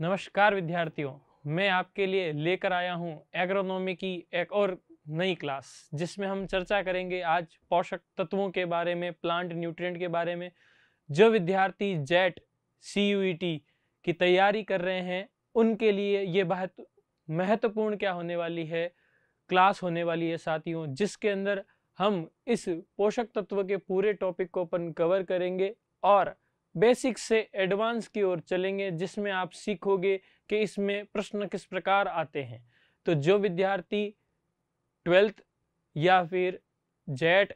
नमस्कार विद्यार्थियों मैं आपके लिए लेकर आया हूं एग्रोनॉमी की एक और नई क्लास जिसमें हम चर्चा करेंगे आज पोषक तत्वों के बारे में प्लांट न्यूट्रिएंट के बारे में जो विद्यार्थी जेट सी e की तैयारी कर रहे हैं उनके लिए ये बहुत महत्वपूर्ण क्या होने वाली है क्लास होने वाली है साथियों जिसके अंदर हम इस पोषक तत्व के पूरे टॉपिक को अपन कवर करेंगे और बेसिक से एडवांस की ओर चलेंगे जिसमें आप सीखोगे कि इसमें प्रश्न किस प्रकार आते हैं तो जो विद्यार्थी ट्वेल्थ या फिर जेट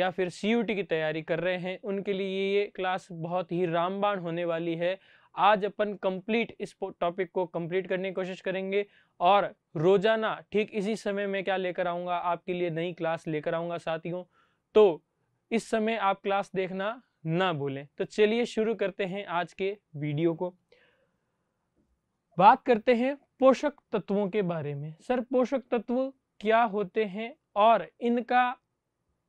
या फिर सी की तैयारी कर रहे हैं उनके लिए ये क्लास बहुत ही रामबाण होने वाली है आज अपन कंप्लीट इस टॉपिक को कंप्लीट करने की कोशिश करेंगे और रोज़ाना ठीक इसी समय में क्या लेकर आऊँगा आपके लिए नई क्लास लेकर आऊँगा साथियों तो इस समय आप क्लास देखना ना भूलें तो चलिए शुरू करते हैं आज के वीडियो को बात करते हैं पोषक तत्वों के बारे में सर पोषक तत्व क्या होते हैं और इनका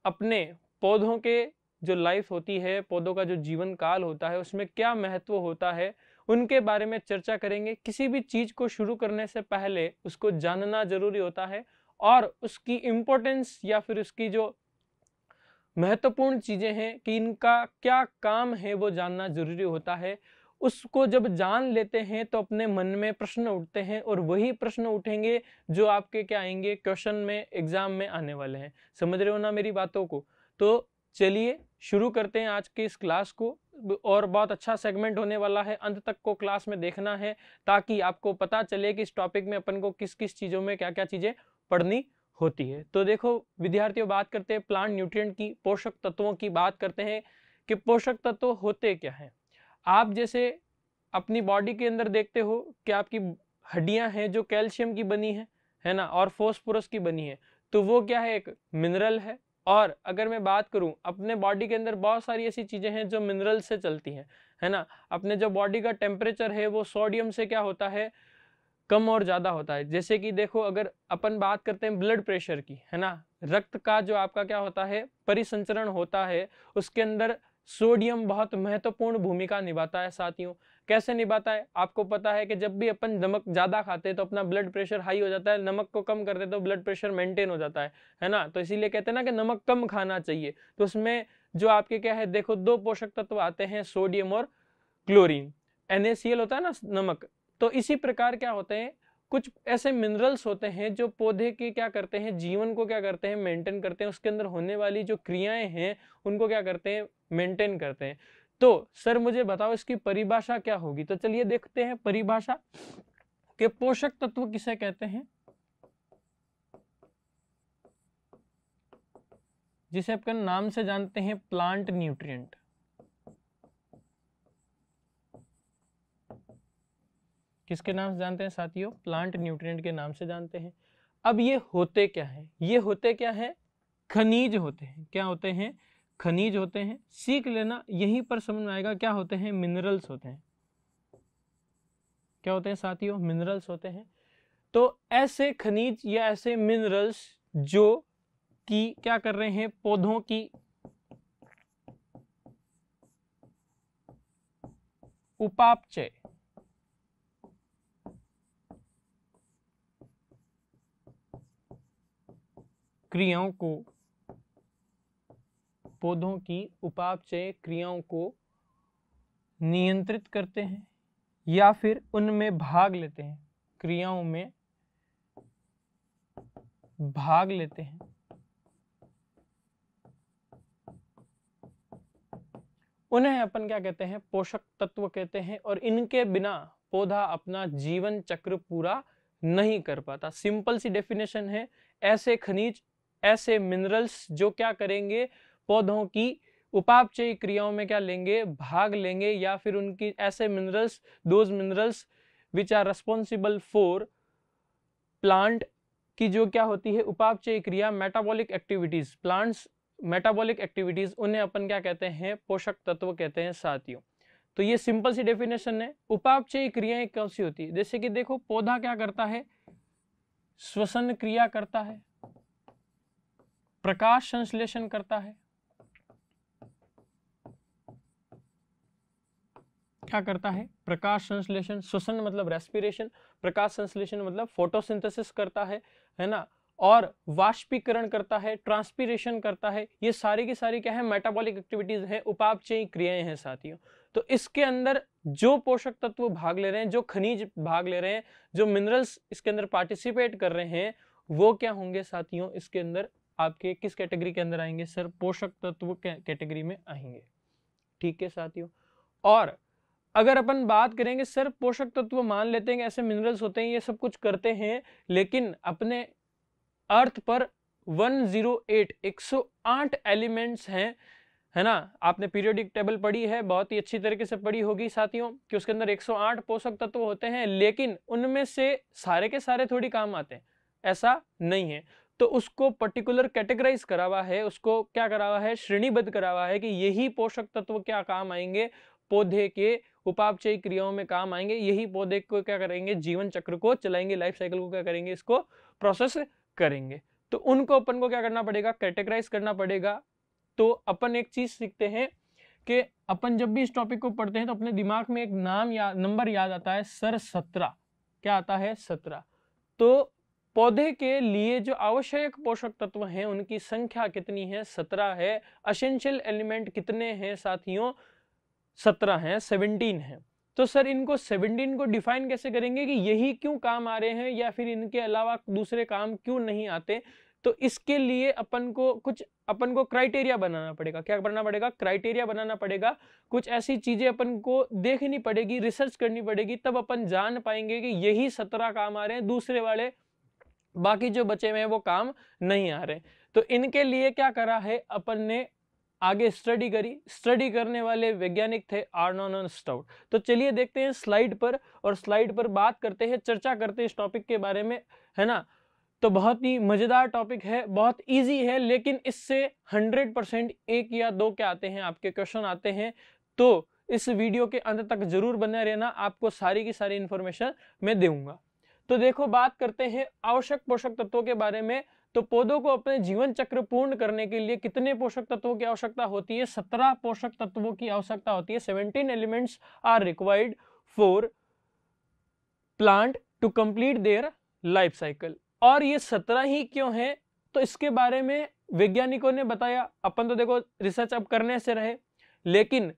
अपने पौधों के जो लाइफ होती है पौधों का जो जीवन काल होता है उसमें क्या महत्व होता है उनके बारे में चर्चा करेंगे किसी भी चीज को शुरू करने से पहले उसको जानना जरूरी होता है और उसकी इम्पोर्टेंस या फिर उसकी जो महत्वपूर्ण चीज़ें हैं कि इनका क्या काम है वो जानना जरूरी होता है उसको जब जान लेते हैं तो अपने मन में प्रश्न उठते हैं और वही प्रश्न उठेंगे जो आपके क्या आएंगे क्वेश्चन में एग्जाम में आने वाले हैं समझ रहे हो ना मेरी बातों को तो चलिए शुरू करते हैं आज के इस क्लास को और बहुत अच्छा सेगमेंट होने वाला है अंत तक को क्लास में देखना है ताकि आपको पता चले कि इस टॉपिक में अपन को किस किस चीज़ों में क्या क्या चीज़ें पढ़नी होती है तो देखो विद्यार्थियों बात करते हैं प्लांट न्यूट्रिएंट की पोषक तत्वों की बात करते हैं कि पोषक तत्व होते क्या हैं आप जैसे अपनी बॉडी के अंदर देखते हो कि आपकी हड्डियां हैं जो कैल्शियम की बनी है है ना और फोस्फोरस की बनी है तो वो क्या है एक मिनरल है और अगर मैं बात करूं अपने बॉडी के अंदर बहुत सारी ऐसी चीज़ें हैं जो मिनरल से चलती हैं है ना अपने जो बॉडी का टेम्परेचर है वो सोडियम से क्या होता है कम और ज़्यादा होता है जैसे कि देखो अगर अपन बात करते हैं ब्लड प्रेशर की है ना रक्त का जो आपका क्या होता है परिसंचरण होता है उसके अंदर सोडियम बहुत महत्वपूर्ण भूमिका निभाता है साथियों कैसे निभाता है आपको पता है कि जब भी अपन नमक ज़्यादा खाते हैं तो अपना ब्लड प्रेशर हाई हो जाता है नमक को कम करते तो ब्लड प्रेशर मेंटेन हो जाता है है ना तो इसीलिए कहते हैं ना कि नमक कम खाना चाहिए तो उसमें जो आपके क्या है देखो दो पोषक तत्व आते हैं सोडियम और क्लोरीन एन होता है ना नमक तो इसी प्रकार क्या होते हैं कुछ ऐसे मिनरल्स होते हैं जो पौधे के क्या करते हैं जीवन को क्या करते हैं मेंटेन करते हैं उसके अंदर होने वाली जो क्रियाएं हैं उनको क्या करते हैं मेंटेन करते हैं तो सर मुझे बताओ इसकी परिभाषा क्या होगी तो चलिए देखते हैं परिभाषा के पोषक तत्व किसे कहते हैं जिसे आपका नाम से जानते हैं प्लांट न्यूट्रिएंट किसके नाम से जानते हैं साथियों प्लांट न्यूट्रिएंट के नाम से जानते हैं अब ये होते क्या हैं ये होते क्या हैं खनिज होते हैं क्या होते हैं खनिज होते हैं सीख लेना यहीं पर समझ में आएगा क्या होते हैं मिनरल्स होते हैं क्या होते हैं साथियों मिनरल्स होते हैं तो ऐसे खनिज या ऐसे मिनरल्स जो कि क्या कर रहे हैं पौधों की उपापचय क्रियाओं को पौधों की उपापचय क्रियाओं को नियंत्रित करते हैं या फिर उनमें भाग लेते हैं क्रियाओं में भाग लेते हैं उन्हें अपन क्या कहते हैं पोषक तत्व कहते हैं और इनके बिना पौधा अपना जीवन चक्र पूरा नहीं कर पाता सिंपल सी डेफिनेशन है ऐसे खनिज ऐसे मिनरल्स जो क्या करेंगे पौधों की उपापचय क्रियाओं में क्या लेंगे भाग लेंगे या फिर उनकी ऐसे minerals those minerals which are responsible for plant की जो क्या होती है उपापचय क्रिया metabolic activities plants metabolic activities उन्हें अपन क्या कहते हैं पोषक तत्व कहते हैं साथियों तो ये सिंपल सी डेफिनेशन है उपापचय क्रियाएं कौन सी होती है जैसे कि देखो पौधा क्या करता है श्वसन क्रिया करता है प्रकाश संश्लेषण करता है क्या करता है प्रकाश संश्लेषण श्वसन मतलब रेस्पिरेशन प्रकाश संश्लेषण मतलब फोटोसिंथेसिस करता है है ना और वाष्पीकरण करता है ट्रांसपीरेशन करता है ये सारी की सारी क्या है मेटाबॉलिक एक्टिविटीज है उपापचयी क्रियाएं हैं साथियों तो इसके अंदर जो पोषक तत्व भाग ले रहे हैं जो खनिज भाग ले रहे हैं जो मिनरल्स इसके अंदर पार्टिसिपेट कर रहे हैं वो क्या होंगे साथियों इसके अंदर आपके किस कैटेगरी के अंदर आएंगे सर पोषक तत्व कैटेगरी में आएंगे ठीक है साथियों और अगर अपन बात करेंगे सर पोषक तत्व मान लेते हैं ऐसे मिनरल्स होते हैं ये सब कुछ करते हैं लेकिन अपने अर्थ पर 108 108 एलिमेंट्स हैं है ना आपने पीरियोडिक टेबल पढ़ी है बहुत ही अच्छी तरीके से पढ़ी होगी साथियों कि उसके अंदर 108 पोषक तत्व होते हैं लेकिन उनमें से सारे के सारे थोड़ी काम आते हैं ऐसा नहीं है तो उसको पर्टिकुलर कैटेगराइज करा हुआ है उसको क्या करा हुआ है श्रेणीबद्ध करा हुआ है कि यही पोषक तत्व क्या काम आएंगे पौधे के उपापचयी क्रियाओं में काम आएंगे यही पौधे को क्या करेंगे जीवन चक्र को चलाएंगे लाइफ साइकिल को क्या करेंगे इसको प्रोसेस करेंगे तो उनको अपन को क्या करना पड़ेगा कैटेगराइज करना पड़ेगा तो अपन एक चीज सीखते हैं कि अपन जब भी इस टॉपिक को पढ़ते हैं तो अपने दिमाग में एक नाम या नंबर याद आता है सर सत्रह क्या आता है सत्रह तो पौधे के लिए जो आवश्यक पोषक तत्व हैं उनकी संख्या कितनी है सत्रह है असेंशियल एलिमेंट कितने हैं साथियों सत्रह हैं सेवनटीन हैं तो सर इनको सेवनटीन को डिफाइन कैसे करेंगे कि यही क्यों काम आ रहे हैं या फिर इनके अलावा दूसरे काम क्यों नहीं आते तो इसके लिए अपन को कुछ अपन को क्राइटेरिया बनाना पड़ेगा क्या बनाना पड़ेगा क्राइटेरिया बनाना पड़ेगा कुछ ऐसी चीजें अपन को देखनी पड़ेगी रिसर्च करनी पड़ेगी तब अपन जान पाएंगे कि यही सत्रह काम आ रहे हैं दूसरे वाले बाकी जो बचे हुए हैं वो काम नहीं आ रहे तो इनके लिए क्या करा है अपन ने आगे स्टडी करी स्टडी करने वाले वैज्ञानिक थे आर्नोन स्टाउट तो चलिए देखते हैं स्लाइड पर और स्लाइड पर बात करते हैं चर्चा करते हैं इस टॉपिक के बारे में है ना तो बहुत ही मज़ेदार टॉपिक है बहुत इजी है लेकिन इससे 100 परसेंट एक या दो के आते हैं आपके क्वेश्चन आते हैं तो इस वीडियो के अंत तक जरूर बने रहना आपको सारी की सारी इन्फॉर्मेशन मैं दूंगा तो देखो बात करते हैं आवश्यक पोषक तत्वों के बारे में तो पौधों को अपने जीवन चक्र पूर्ण करने के लिए कितने पोषक तत्वों की आवश्यकता होती है सत्रह पोषक तत्वों की आवश्यकता होती है seventeen elements are required for plant to complete their life cycle और ये सत्रह ही क्यों है तो इसके बारे में वैज्ञानिकों ने बताया अपन तो देखो रिसर्च अब करने से रहे लेकिन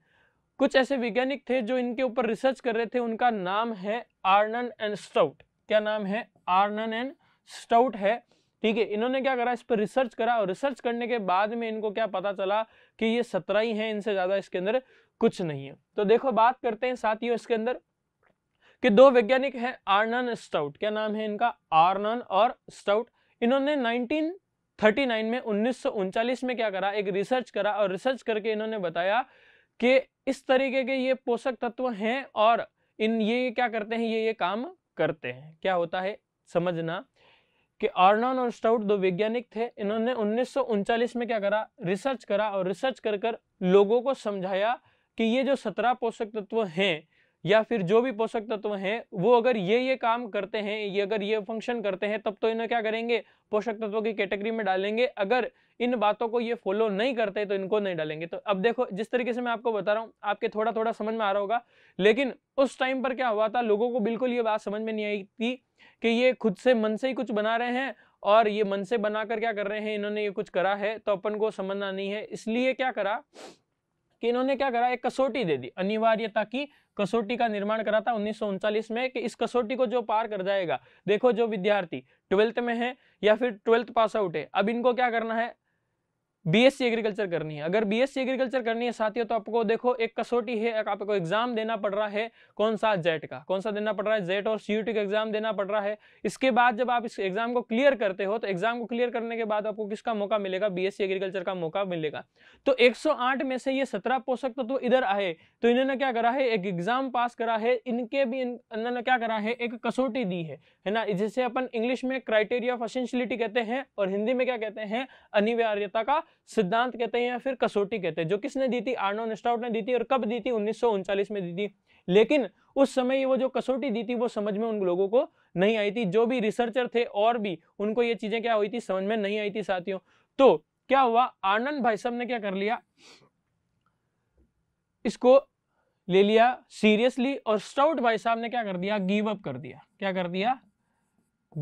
कुछ ऐसे वैज्ञानिक थे जो इनके ऊपर रिसर्च कर रहे थे उनका नाम है आर्नन एंड स्टाउट क्या नाम है आर्नन एंड स्टाउट है ठीक है इन्होंने क्या करा इस पर रिसर्च करा और रिसर्च करने के बाद में इनको क्या पता चला कि ये सत्रह ही है इनसे ज्यादा इसके अंदर कुछ नहीं है तो देखो बात करते हैं साथियों इसके अंदर कि दो वैज्ञानिक हैं आर्नन स्टाउट क्या नाम है इनका आर्नन और स्टाउट इन्होंने 1939 में उन्नीस में क्या करा एक रिसर्च करा और रिसर्च करके इन्होंने बताया कि इस तरीके के ये पोषक तत्व हैं और इन ये क्या करते हैं ये ये काम करते हैं क्या होता है समझना कि आर्नॉन और स्टाउट दो वैज्ञानिक थे इन्होंने उन्नीस में क्या करा रिसर्च करा और रिसर्च कर कर लोगों को समझाया कि ये जो सत्रह पोषक तत्व हैं या फिर जो भी पोषक तत्व हैं वो अगर ये ये काम करते हैं ये अगर ये फंक्शन करते हैं तब तो इन्हें क्या करेंगे पोषक तत्वों की कैटेगरी में डालेंगे अगर इन बातों को ये फॉलो नहीं करते तो इनको नहीं डालेंगे तो अब देखो जिस तरीके से मैं आपको बता रहा हूँ आपके थोड़ा थोड़ा समझ में आ रहा होगा लेकिन उस टाइम पर क्या हुआ था लोगों को बिल्कुल ये बात समझ में नहीं आई थी कि ये खुद से मन से ही कुछ बना रहे हैं और ये मन से बनाकर क्या कर रहे हैं इन्होंने ये कुछ करा है तो अपन को समझना नहीं है इसलिए क्या करा कि इन्होंने क्या करा एक कसौटी दे दी अनिवार्यता की कसौटी का निर्माण करा था उन्नीस में कि इस कसौटी को जो पार कर जाएगा देखो जो विद्यार्थी ट्वेल्थ में है या फिर ट्वेल्थ पास आउट है अब इनको क्या करना है बीएससी एग्रीकल्चर करनी है अगर बीएससी एग्रीकल्चर करनी है साथियों तो आपको देखो एक कसौटी है आपको एग्जाम देना पड़ रहा है कौन सा जेट का कौन सा देना पड़ रहा है जेट और सीयूटी का एग्जाम देना पड़ रहा है इसके बाद जब आप इस एग्जाम को क्लियर करते हो तो एग्जाम को क्लियर करने के बाद आपको किसका मौका मिलेगा बीएससी एग्रीकल्चर का मौका मिलेगा तो एक में से ये सत्रह पोषक तत्व तो इधर आए तो इन्होंने क्या करा है एक एग्जाम पास करा है इनके भी इन्होंने क्या करा है एक कसौटी दी है है ना जिसे अपन इंग्लिश में क्राइटेरिया ऑफ असेंशलिटी कहते हैं और हिंदी में क्या कहते हैं अनिवार्यता का सिद्धांत कहते हैं या फिर कसौटी कहते हैं जो किसने दी थी आर्नो स्टाउट ने दी थी और कब दी थी उन्नीस में दी थी लेकिन उस समय वो जो कसौटी दी थी वो समझ में उन लोगों को नहीं आई थी जो भी रिसर्चर थे और भी उनको ये चीजें क्या हुई थी समझ में नहीं आई थी साथियों तो क्या हुआ आनंद भाई साहब ने क्या कर लिया इसको ले लिया सीरियसली और स्टाउट भाई साहब ने क्या कर दिया गिव अप कर दिया क्या कर दिया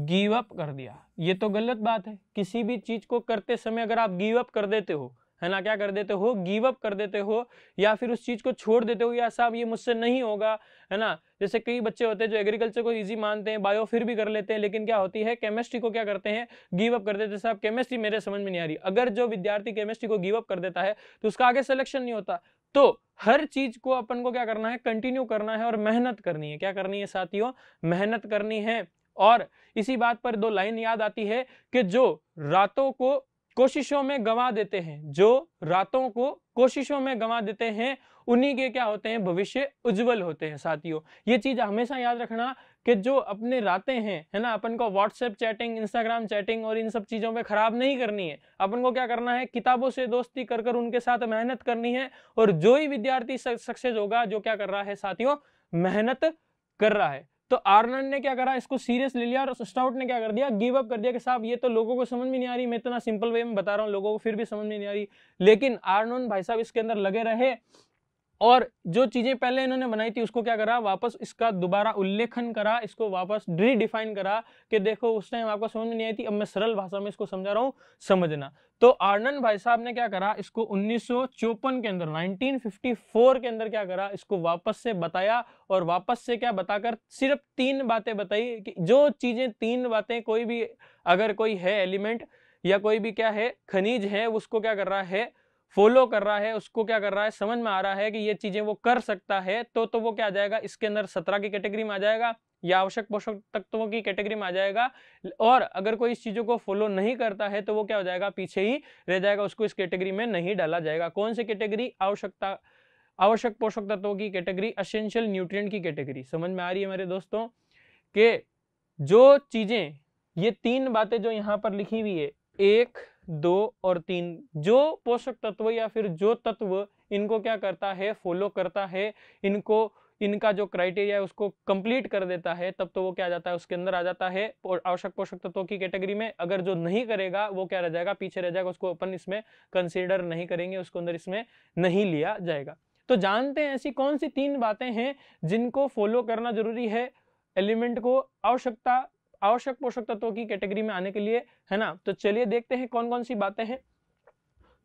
गिव अप कर दिया ये तो गलत बात है किसी भी चीज को करते समय अगर आप गिव अप कर देते हो है ना क्या कर देते हो गिव अप कर देते हो या फिर उस चीज़ को छोड़ देते हो या साहब ये मुझसे नहीं होगा है ना जैसे कई बच्चे होते हैं जो एग्रीकल्चर को इजी मानते हैं बायो फिर भी कर लेते हैं लेकिन क्या होती है केमिस्ट्री को क्या करते हैं गिव अप कर देते साहब केमिस्ट्री मेरे समझ में नहीं आ रही अगर जो विद्यार्थी केमिस्ट्री को गिव अप कर देता है तो उसका आगे सिलेक्शन नहीं होता तो हर चीज को अपन को क्या करना है कंटिन्यू करना है और मेहनत करनी है क्या करनी है साथियों मेहनत करनी है और इसी बात पर दो लाइन याद आती है कि जो रातों को कोशिशों में गंवा देते हैं जो रातों को कोशिशों में गंवा देते हैं उन्हीं के क्या होते हैं भविष्य उज्जवल होते हैं साथियों ये चीज हमेशा याद रखना कि जो अपने रातें हैं है ना अपन को व्हाट्सएप चैटिंग इंस्टाग्राम चैटिंग और इन सब चीज़ों में ख़राब नहीं करनी है अपन को क्या करना है किताबों से दोस्ती कर कर उनके साथ मेहनत करनी है और जो ही विद्यार्थी सक्सेस होगा जो क्या कर रहा है साथियों मेहनत कर रहा है तो आर्नल्ड ने क्या करा इसको सीरियस ले लिया और स्टाउट ने क्या कर दिया गिव अप कर दिया कि साहब ये तो लोगों को समझ में नहीं आ रही मैं इतना सिंपल वे में बता रहा हूँ लोगों को फिर भी समझ में नहीं आ रही लेकिन आर्नोन भाई साहब इसके अंदर लगे रहे और जो चीज़ें पहले इन्होंने बनाई थी उसको क्या करा वापस इसका दोबारा उल्लेखन करा इसको वापस रीडिफाइन करा कि देखो उस टाइम आपको समझ में नहीं आई थी अब मैं सरल भाषा में इसको समझा रहा हूँ समझना तो आर्नन भाई साहब ने क्या करा इसको उन्नीस के अंदर 1954 के अंदर क्या करा इसको वापस से बताया और वापस से क्या बताकर सिर्फ तीन बातें बताई कि जो चीज़ें तीन बातें कोई भी अगर कोई है एलिमेंट या कोई भी क्या है खनिज है उसको क्या कर रहा है फॉलो कर रहा है उसको क्या कर रहा है समझ में आ रहा है कि ये चीजें वो कर सकता है तो तो वो क्या आ जाएगा इसके अंदर सत्रह की कैटेगरी में आ जाएगा या आवश्यक पोषक तत्वों की कैटेगरी में आ जाएगा और अगर कोई इस चीजों को फॉलो नहीं करता है तो वो क्या हो जाएगा पीछे ही रह जाएगा उसको इस कैटेगरी में नहीं डाला जाएगा कौन सी कैटेगरी आवश्यकता आवश्यक पोषक तत्वों की कैटेगरी असेंशियल न्यूट्रिएंट की कैटेगरी समझ में आ रही है मेरे दोस्तों के जो चीजें ये तीन बातें जो यहाँ पर लिखी हुई है एक दो और तीन जो पोषक तत्व या फिर जो तत्व इनको क्या करता है फॉलो करता है इनको इनका जो क्राइटेरिया है उसको कंप्लीट कर देता है तब तो वो क्या जाता है उसके अंदर आ जाता है और आवश्यक पोषक तत्वों की कैटेगरी में अगर जो नहीं करेगा वो क्या रह जाएगा पीछे रह जाएगा उसको अपन इसमें कंसिडर नहीं करेंगे उसको अंदर इसमें नहीं लिया जाएगा तो जानते हैं ऐसी कौन सी तीन बातें हैं जिनको फॉलो करना जरूरी है एलिमेंट को आवश्यकता आवश्यक पोषक तत्वों की कैटेगरी में आने के लिए है ना तो चलिए देखते हैं कौन कौन सी बातें हैं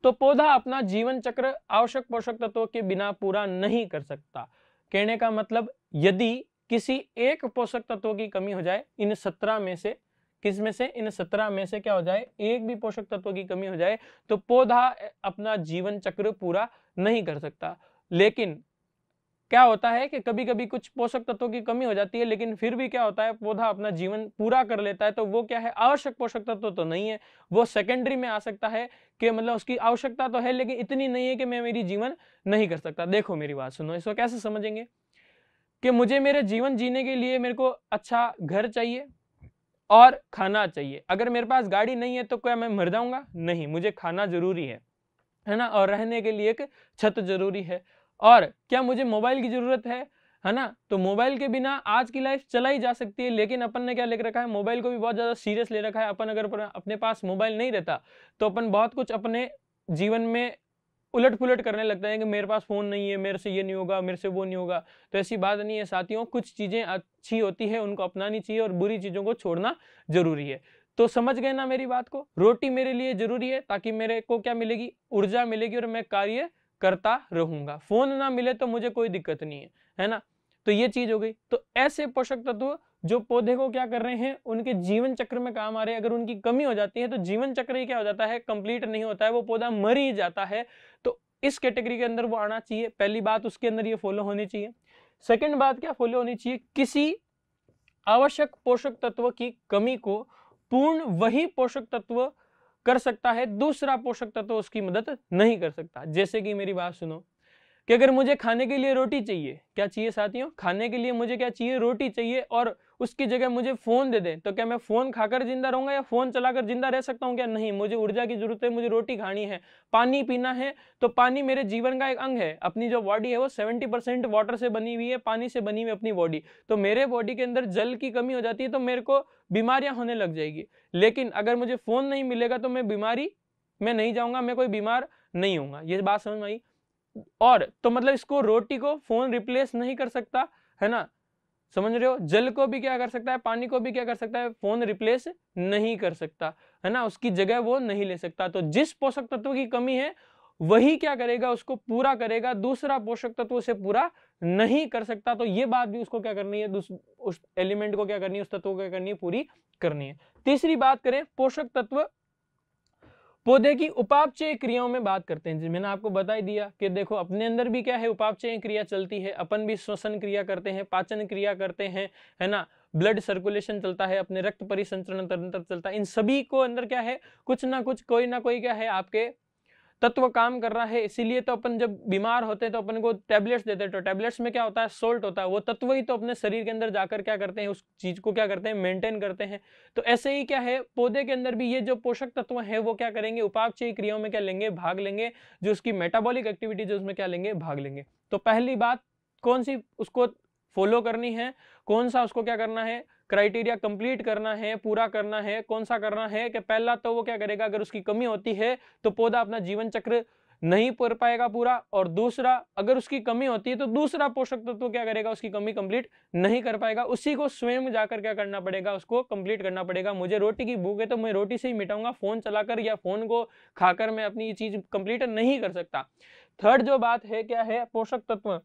तो पौधा अपना जीवन चक्र आवश्यक पोषक तत्वों के बिना पूरा नहीं कर सकता कहने का मतलब यदि किसी एक पोषक तत्वों की कमी हो जाए इन सत्रह में से किस में से इन सत्रह में से क्या हो जाए एक भी पोषक तत्वों की कमी हो जाए तो पौधा अपना जीवन चक्र पूरा नहीं कर सकता लेकिन क्या होता है कि कभी कभी कुछ पोषक तत्वों की कमी हो जाती है लेकिन फिर भी क्या होता है पौधा अपना जीवन पूरा कर लेता है तो वो क्या है आवश्यक पोषक तत्व तो नहीं है वो सेकेंडरी में आ सकता है कि मतलब उसकी आवश्यकता तो है लेकिन इतनी नहीं है कि मैं मेरी जीवन नहीं कर सकता देखो मेरी बात सुनो इसको कैसे समझेंगे कि मुझे मेरे जीवन जीने के लिए मेरे को अच्छा घर चाहिए और खाना चाहिए अगर मेरे पास गाड़ी नहीं है तो क्या मैं मर जाऊंगा नहीं मुझे खाना जरूरी है है ना और रहने के लिए एक छत जरूरी है और क्या मुझे मोबाइल की ज़रूरत है है ना तो मोबाइल के बिना आज की लाइफ चलाई जा सकती है लेकिन अपन ने क्या ले रखा है मोबाइल को भी बहुत ज़्यादा सीरियस ले रखा है अपन अगर अपने पास मोबाइल नहीं रहता तो अपन बहुत कुछ अपने जीवन में उलट पुलट करने लगता है कि मेरे पास फ़ोन नहीं है मेरे से ये नहीं होगा मेरे से वो नहीं होगा तो ऐसी बात नहीं है साथियों कुछ चीज़ें अच्छी होती है उनको अपनानी चाहिए और बुरी चीज़ों को छोड़ना जरूरी है तो समझ गए ना मेरी बात को रोटी मेरे लिए जरूरी है ताकि मेरे को क्या मिलेगी ऊर्जा मिलेगी और मैं कार्य करता रहूंगा फोन ना मिले तो मुझे कोई दिक्कत नहीं है है ना तो ये चीज हो गई तो ऐसे पोषक तत्व जो पौधे को क्या कर रहे हैं उनके जीवन चक्र में काम आ रहे हैं अगर उनकी कमी हो जाती है तो जीवन चक्र ही क्या हो जाता है कंप्लीट नहीं होता है वो पौधा मर ही जाता है तो इस कैटेगरी के अंदर वो आना चाहिए पहली बात उसके अंदर ये फॉलो होनी चाहिए सेकेंड बात क्या फॉलो होनी चाहिए किसी आवश्यक पोषक तत्व की कमी को पूर्ण वही पोषक तत्व कर सकता है दूसरा पोषक तत्व तो उसकी मदद नहीं कर सकता जैसे कि मेरी बात सुनो कि अगर मुझे खाने के लिए रोटी चाहिए क्या चाहिए साथियों खाने के लिए मुझे क्या चाहिए रोटी चाहिए और उसकी जगह मुझे फ़ोन दे दें तो क्या मैं फ़ोन खाकर जिंदा रहूंगा या फ़ोन चलाकर जिंदा रह सकता हूँ क्या नहीं मुझे ऊर्जा की ज़रूरत है मुझे रोटी खानी है पानी पीना है तो पानी मेरे जीवन का एक अंग है अपनी जो बॉडी है वो सेवेंटी परसेंट वाटर से बनी हुई है पानी से बनी हुई अपनी बॉडी तो मेरे बॉडी के अंदर जल की कमी हो जाती है तो मेरे को बीमारियाँ होने लग जाएगी लेकिन अगर मुझे फ़ोन नहीं मिलेगा तो मैं बीमारी में नहीं जाऊँगा मैं कोई बीमार नहीं हूँ ये बात समझ में आई और तो मतलब इसको रोटी को फ़ोन रिप्लेस नहीं कर सकता है ना समझ रहे हो जल को भी क्या कर सकता है पानी को भी क्या कर सकता है फोन रिप्लेस नहीं कर सकता है ना उसकी जगह वो नहीं ले सकता तो जिस पोषक तत्व की कमी है वही क्या करेगा उसको पूरा करेगा दूसरा पोषक तत्व उसे पूरा नहीं कर सकता तो ये बात भी उसको क्या करनी है उस एलिमेंट को क्या करनी है उस तत्व को क्या करनी है पूरी करनी है तीसरी बात करें पोषक तत्व पौधे की उपापचय क्रियाओं में बात करते हैं जी मैंने आपको बता ही दिया कि देखो अपने अंदर भी क्या है उपापचय क्रिया चलती है अपन भी श्वसन क्रिया करते हैं पाचन क्रिया करते हैं है ना ब्लड सर्कुलेशन चलता है अपने रक्त परिसंचरण तंत्र चलता है इन सभी को अंदर क्या है कुछ ना कुछ कोई ना कोई क्या है आपके तत्व काम कर रहा है इसीलिए तो अपन जब बीमार होते हैं तो अपन को टैबलेट्स देते हैं तो टैबलेट्स में क्या होता है सोल्ट होता है वो तत्व ही तो अपने शरीर के अंदर जाकर क्या करते हैं उस चीज को क्या करते हैं मेंटेन करते हैं तो ऐसे ही क्या है पौधे के अंदर भी ये जो पोषक तत्व है वो क्या करेंगे उपाक्षयी क्रियाओं में क्या लेंगे भाग लेंगे जो उसकी मेटाबॉलिक एक्टिविटीज उसमें क्या लेंगे भाग लेंगे तो पहली बात कौन सी उसको फॉलो करनी है कौन सा उसको क्या करना है क्राइटेरिया कंप्लीट करना है पूरा करना है कौन सा करना है कि पहला तो वो क्या करेगा अगर उसकी कमी होती है तो पौधा अपना जीवन चक्र नहीं कर पाएगा पूरा और दूसरा अगर उसकी कमी होती है तो दूसरा पोषक तत्व तो क्या करेगा उसकी कमी कंप्लीट नहीं कर पाएगा उसी को स्वयं जाकर क्या करना पड़ेगा उसको कंप्लीट करना पड़ेगा मुझे रोटी की भूख है तो मैं रोटी से ही मिटाऊंगा फोन चलाकर या फोन को खाकर मैं अपनी चीज कंप्लीट नहीं कर सकता थर्ड जो बात है क्या है पोषक तत्व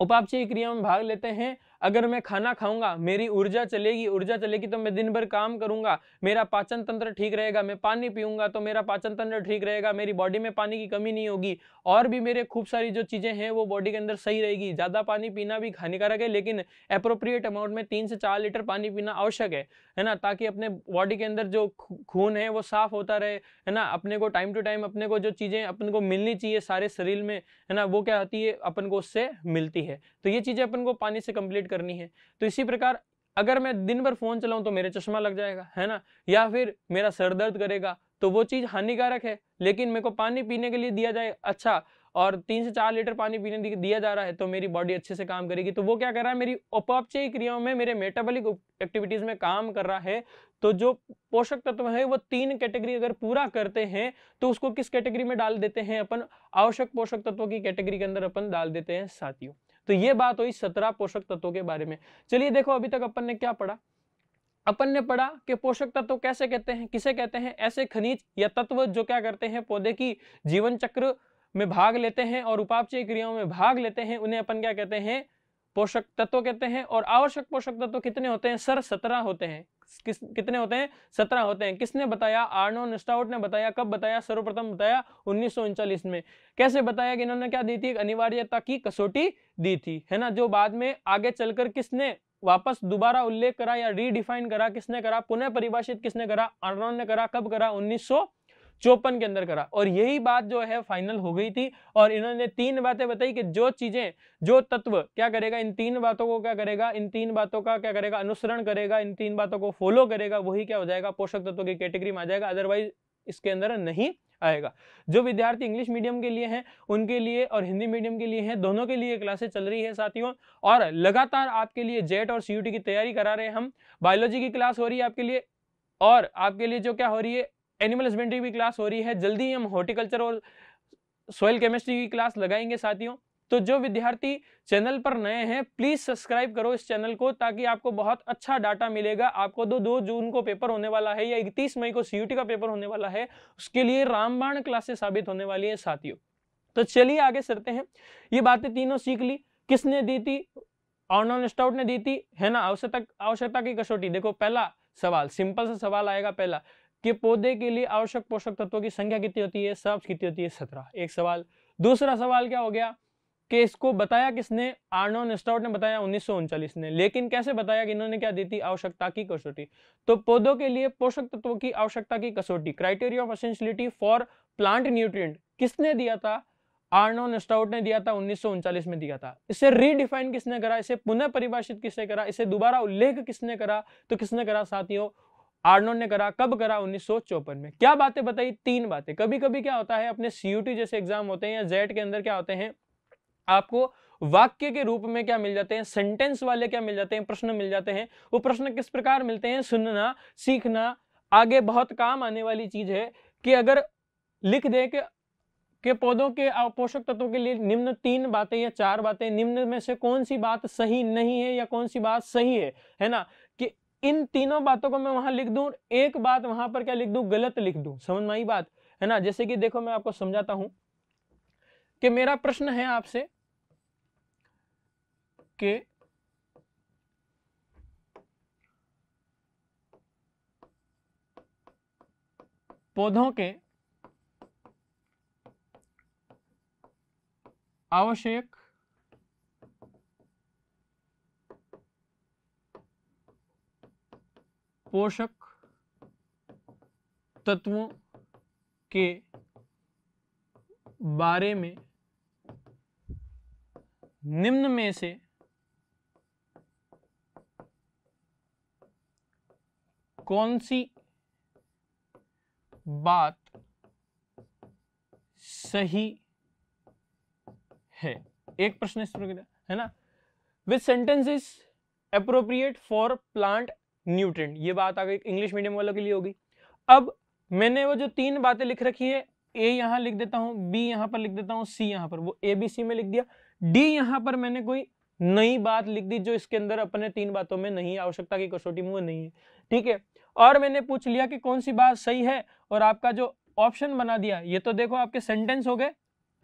उपापचयी क्रिया में भाग लेते हैं अगर मैं खाना खाऊंगा मेरी ऊर्जा चलेगी ऊर्जा चलेगी तो मैं दिन भर काम करूंगा मेरा पाचन तंत्र ठीक रहेगा मैं पानी पीऊंगा तो मेरा पाचन तंत्र ठीक रहेगा मेरी बॉडी में पानी की कमी नहीं होगी और भी मेरे खूब सारी जो चीज़ें हैं वो बॉडी के अंदर सही रहेगी ज़्यादा पानी पीना भी हानिकारक है लेकिन अप्रोप्रिएट अमाउंट में तीन से चार लीटर पानी पीना आवश्यक है है ना ताकि अपने बॉडी के अंदर जो खून है वो साफ होता रहे है ना अपने को टाइम टू टाइम अपने को जो चीज़ें अपन को मिलनी चाहिए सारे शरीर में है ना वो क्या होती है अपन को उससे मिलती है तो ये चीज़ें अपन को पानी से कंप्लीट करनी है तो इसी प्रकार अगर मैं दिन भर फोन चलाऊं तो मेरे चश्मा लग जाएगा है ना या फिर मेरा सर दर्द करेगा तो वो चीज़ हानिकारक है लेकिन मेरे को पानी पीने के लिए दिया जाए अच्छा और तीन से चार लीटर पानी पीने दिया जा रहा है तो मेरी बॉडी अच्छे से काम करेगी तो वो क्या कर रहा है मेरी उपापचय क्रियाओं में मेरे मेटाबॉलिक एक्टिविटीज में काम कर रहा है तो जो पोषक तत्व है वो तीन कैटेगरी अगर पूरा करते हैं तो उसको किस कैटेगरी में डाल देते हैं अपन आवश्यक पोषक तत्वों की कैटेगरी के अंदर अपन डाल देते हैं साथियों तो ये बात हुई सत्रह पोषक तत्वों के बारे में चलिए देखो अभी तक अपन ने क्या पढ़ा अपन ने पढ़ा कि पोषक तत्व कैसे कहते हैं किसे कहते हैं ऐसे खनिज या तत्व जो क्या करते हैं पौधे की जीवन चक्र में भाग लेते हैं और उपापचय क्रियाओं में भाग लेते हैं उन्हें अपन क्या कहते हैं पोषक तत्व कहते हैं और आवश्यक पोषक तत्व कितने होते हैं सर सत्रह होते हैं किस कितने होते हैं सत्रह होते हैं किसने बताया आर्नो निस्टाउट ने बताया कब बताया सर्वप्रथम बताया उन्नीस में कैसे बताया कि इन्होंने क्या दी थी अनिवार्यता की कसौटी दी थी है ना जो बाद में आगे चलकर किसने वापस दोबारा उल्लेख करा या रीडिफाइन करा किसने करा पुनः परिभाषित किसने करा आर्नोन ने करा कब करा उन्नीस सौ चौपन के अंदर करा और यही बात जो है फाइनल हो गई थी और इन्होंने तीन बातें बताई कि जो चीजें जो तत्व क्या करेगा इन तीन बातों को क्या करेगा इन तीन बातों का क्या करेगा अनुसरण करेगा इन तीन बातों को फॉलो करेगा वही क्या हो जाएगा पोषक तत्व की कैटेगरी में आ जाएगा अदरवाइज इसके अंदर नहीं आएगा जो विद्यार्थी इंग्लिश मीडियम के लिए हैं उनके लिए और हिंदी मीडियम के लिए हैं दोनों के लिए क्लासेस चल रही है साथियों और लगातार आपके लिए जेट और सीयूटी की तैयारी करा रहे हैं हम बायोलॉजी की क्लास हो रही है आपके लिए और आपके लिए जो क्या हो रही है एनिमल हस्बेंड्री की क्लास हो रही है जल्दी हम हॉर्टिकल्चर और सोयल केमिस्ट्री की क्लास लगाएंगे साथियों तो जो विद्यार्थी चैनल पर नए हैं प्लीज सब्सक्राइब करो इस चैनल को ताकि आपको बहुत अच्छा डाटा मिलेगा आपको दो तो दो जून को पेपर होने वाला है या इकतीस मई को सीयूटी का पेपर होने वाला है उसके लिए रामबाण क्लासेस साबित होने वाली है साथियों तो चलिए आगे सरते हैं ये बातें तीनों सीख ली किसने दी थी ऑर्नॉन स्टाउट ने दी थी है ना आवश्यकता आवश्यकता की कसौटी देखो पहला सवाल सिंपल सा सवाल आएगा पहला कि पौधे के लिए आवश्यक पोषक तत्वों की संख्या कितनी होती है सब कितनी होती है सत्रह एक सवाल दूसरा सवाल क्या हो गया कि इसको बताया किसने आर्नोन स्टाउट ने बताया उन्नीस ने लेकिन कैसे बताया कि इन्होंने क्या दी थी आवश्यकता की कसौटी तो पौधों के लिए पोषक तत्वों की आवश्यकता की कसौटी criteria of essentiality for plant nutrient किसने दिया था आर्नोन स्टाउट ने दिया था उन्नीस में दिया था इसे रीडिफाइन किसने करा इसे पुनः परिभाषित किसने करा इसे दोबारा उल्लेख किसने करा तो किसने करा साथियों आर्नोन ने करा कब करा उन्नीस में क्या बातें बताई तीन बातें कभी कभी क्या होता है अपने सीयूटी जैसे एग्जाम होते हैं या जेड के अंदर क्या होते हैं आपको वाक्य के रूप में क्या मिल जाते हैं सेंटेंस वाले क्या मिल जाते हैं प्रश्न मिल जाते हैं वो प्रश्न किस प्रकार मिलते हैं सुनना सीखना आगे बहुत काम आने वाली चीज है कि अगर लिख दे के, के पौधों के पोषक तत्वों के लिए निम्न तीन बातें या चार बातें निम्न में से कौन सी बात सही नहीं है या कौन सी बात सही है है ना इन तीनों बातों को मैं वहां लिख दूं एक बात वहां पर क्या लिख दूं गलत लिख दूं समझ में बात है ना जैसे कि देखो मैं आपको समझाता हूं कि मेरा प्रश्न है आपसे कि पौधों के आवश्यक पोषक तत्वों के बारे में निम्न में से कौन सी बात सही है एक प्रश्न इस प्रकार है ना with sentence is appropriate for plant nutrient ये बात आ गई इंग्लिश मीडियम वालों के लिए होगी अब मैंने वो जो तीन बातें लिख रखी है ए यहाँ लिख देता हूँ बी यहाँ पर लिख देता हूँ सी यहाँ पर वो ए बी सी में लिख दिया डी यहाँ पर मैंने कोई नई बात लिख दी जो इसके अंदर अपने तीन बातों में नहीं आवश्यकता की कसौटी में नहीं है ठीक है और मैंने पूछ लिया कि कौन सी बात सही है और आपका जो ऑप्शन बना दिया ये तो देखो आपके सेंटेंस हो गए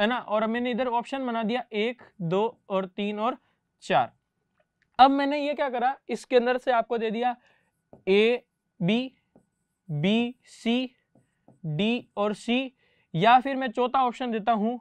है ना और मैंने इधर ऑप्शन बना दिया एक दो और तीन और चार अब मैंने ये क्या करा इसके अंदर से आपको दे दिया A B B C D और सी या फिर मैं चौथा ऑप्शन देता हूं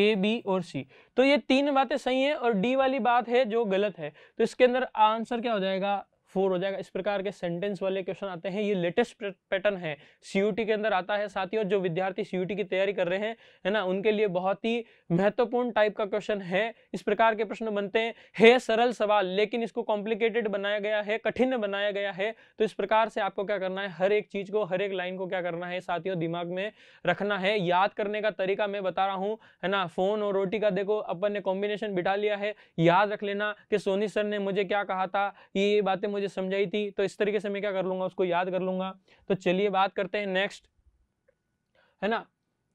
ए बी और सी तो ये तीन बातें सही हैं और डी वाली बात है जो गलत है तो इसके अंदर आंसर क्या हो जाएगा फोर हो जाएगा इस प्रकार के सेंटेंस वाले क्वेश्चन आते हैं ये लेटेस्ट पैटर्न है सीयूटी के अंदर आता है साथ ही और जो विद्यार्थी सीयूटी की तैयारी कर रहे हैं है ना उनके लिए बहुत ही महत्वपूर्ण टाइप का क्वेश्चन है इस प्रकार के प्रश्न बनते हैं है सरल सवाल लेकिन इसको कॉम्प्लिकेटेड बनाया गया है कठिन बनाया गया है तो इस प्रकार से आपको क्या करना है हर एक चीज को हर एक लाइन को क्या करना है साथियों दिमाग में रखना है याद करने का तरीका मैं बता रहा हूँ है ना फोन और रोटी का देखो अपन ने कॉम्बिनेशन बिठा लिया है याद रख लेना कि सोनी सर ने मुझे क्या कहा था ये बातें मुझे मुझे समझाई थी तो इस तरीके से मैं क्या कर लूंगा उसको याद कर लूंगा तो चलिए बात करते हैं नेक्स्ट है ना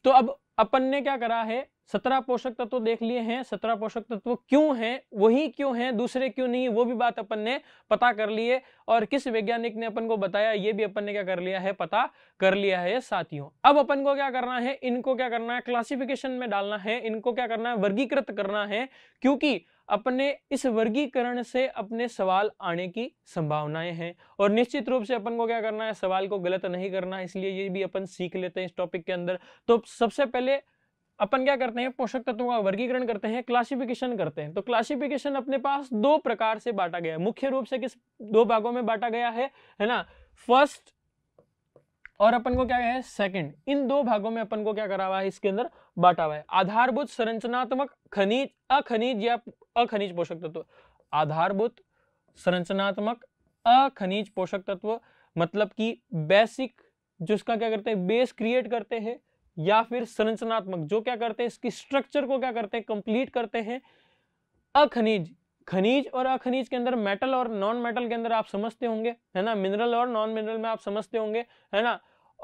तो अब अपन ने क्या करा है सत्रह पोषक तत्व देख लिए हैं सत्रह पोषक तत्व क्यों हैं वही क्यों हैं दूसरे क्यों नहीं वो भी बात अपन ने पता कर लिए और किस वैज्ञानिक ने अपन को बताया ये भी अपन ने क्या कर लिया है पता कर लिया है साथियों अब अपन को क्या करना है इनको क्या करना है क्लासिफिकेशन में डालना है इनको क्या करना है वर्गीकृत करना है क्योंकि अपने इस वर्गीकरण से अपने सवाल आने की संभावनाएं हैं और निश्चित रूप से अपन को क्या करना है सवाल को गलत नहीं करना है इसलिए ये भी अपन सीख लेते हैं इस टॉपिक के अंदर तो सबसे पहले अपन क्या करते हैं पोषक तत्वों का वर्गीकरण करते हैं क्लासिफिकेशन करते हैं तो क्लासिफिकेशन अपने पास दो प्रकार से बांटा गया है मुख्य रूप से किस दो भागों में बांटा गया है है ना फर्स्ट और अपन को क्या है सेकंड इन दो भागों में अपन को क्या करा हुआ है इसके अंदर बांटा हुआ है आधारभूत संरचनात्मक खनिज अखनिज या अखनिज पोषक तत्व आधारभूत संरचनात्मक अखनिज पोषक तत्व मतलब की बेसिक जिसका क्या करते हैं बेस क्रिएट करते हैं या फिर संरचनात्मक जो क्या करते हैं इसकी स्ट्रक्चर को क्या करते हैं कंप्लीट करते हैं अखनिज खनिज और अखनिज के अंदर मेटल और नॉन मेटल के अंदर आप समझते होंगे है ना मिनरल और नॉन मिनरल में आप समझते होंगे है ना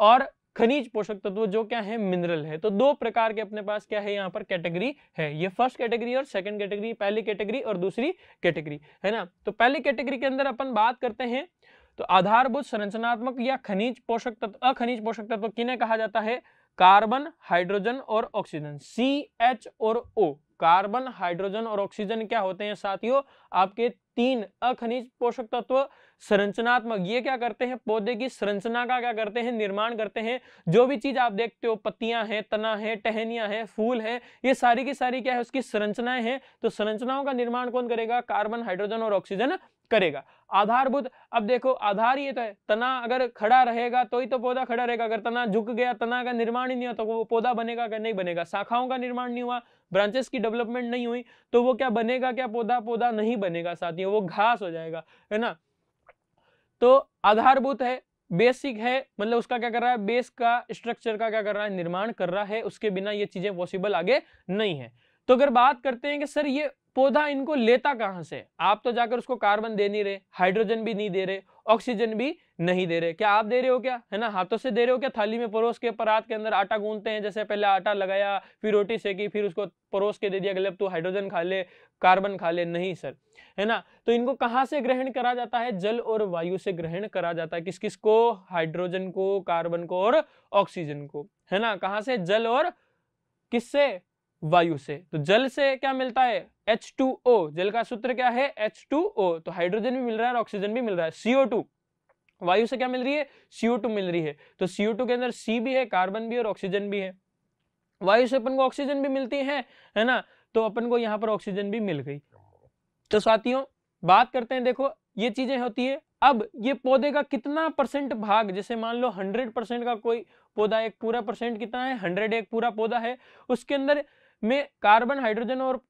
और खनिज पोषक तत्व जो क्या है मिनरल है तो दो प्रकार के अपने पास क्या है यहाँ पर कैटेगरी है ये फर्स्ट कैटेगरी और सेकंड कैटेगरी पहली कैटेगरी और दूसरी कैटेगरी है ना तो पहली कैटेगरी के अंदर अपन बात करते हैं तो आधारभूत संरचनात्मक या खनिज पोषक तत्व अखनिज पोषक तत्व किन्हें कहा जाता है कार्बन हाइड्रोजन और ऑक्सीजन सी एच और ओ कार्बन हाइड्रोजन और ऑक्सीजन क्या होते हैं साथियों आपके तीन अखनिज पोषक तत्व संरचनात्मक ये क्या करते हैं पौधे की संरचना का क्या करते हैं निर्माण करते हैं जो भी चीज आप देखते हो पत्तियां हैं तना है टहनिया है फूल है ये सारी की सारी क्या है उसकी संरचनाएं हैं तो संरचनाओं का निर्माण कौन करेगा कार्बन हाइड्रोजन और ऑक्सीजन करेगा आधारभूत अब देखो आधार ये तो है तना अगर खड़ा रहेगा तो ही तो पौधा खड़ा रहेगा अगर तना झुक गया तना का निर्माण ही नहीं हुआ तो वो पौधा बनेगा अगर नहीं बनेगा शाखाओं का निर्माण नहीं हुआ ब्रांचेस की डेवलपमेंट नहीं हुई तो वो क्या बनेगा क्या पौधा पौधा नहीं बनेगा साथियों वो घास हो जाएगा है ना तो आधारभूत है बेसिक है मतलब उसका क्या कर रहा है बेस का स्ट्रक्चर का क्या कर रहा है निर्माण कर रहा है उसके बिना ये चीजें पॉसिबल आगे नहीं है तो अगर बात करते हैं कि सर ये पौधा इनको लेता कहां से आप तो जाकर उसको कार्बन दे नहीं रहे हाइड्रोजन भी नहीं दे रहे ऑक्सीजन भी नहीं दे रहे क्या आप दे रहे हो क्या है ना हाथों से दे रहे हो क्या थाली में परोस के परात के अंदर आटा गूंदते हैं जैसे पहले आटा लगाया फिर रोटी सेकी फिर उसको परोस के दे दिया गले तू हाइड्रोजन खा ले कार्बन खा ले नहीं सर है ना तो इनको कहाँ से ग्रहण करा जाता है जल और वायु से ग्रहण करा जाता है किस किस को हाइड्रोजन को कार्बन को और ऑक्सीजन को है ना कहाँ से जल और किससे वायु से तो जल से क्या मिलता है H2O जल का सूत्र क्या है H2O तो हाइड्रोजन भी मिल रहा है और ऑक्सीजन भी मिल रहा है CO2 वायु से क्या मिल रही है CO2 मिल रही है तो CO2 के अंदर C भी है कार्बन भी और ऑक्सीजन भी है वायु से अपन को ऑक्सीजन भी मिलती है है ना तो अपन को यहाँ पर ऑक्सीजन भी मिल गई तो साथियों बात करते हैं देखो ये चीजें होती है अब ये पौधे का कितना परसेंट भाग जैसे मान लो हंड्रेड परसेंट का कोई पौधा एक पूरा परसेंट कितना है हंड्रेड एक पूरा पौधा है उसके अंदर में कार्बन हाइड्रोजन और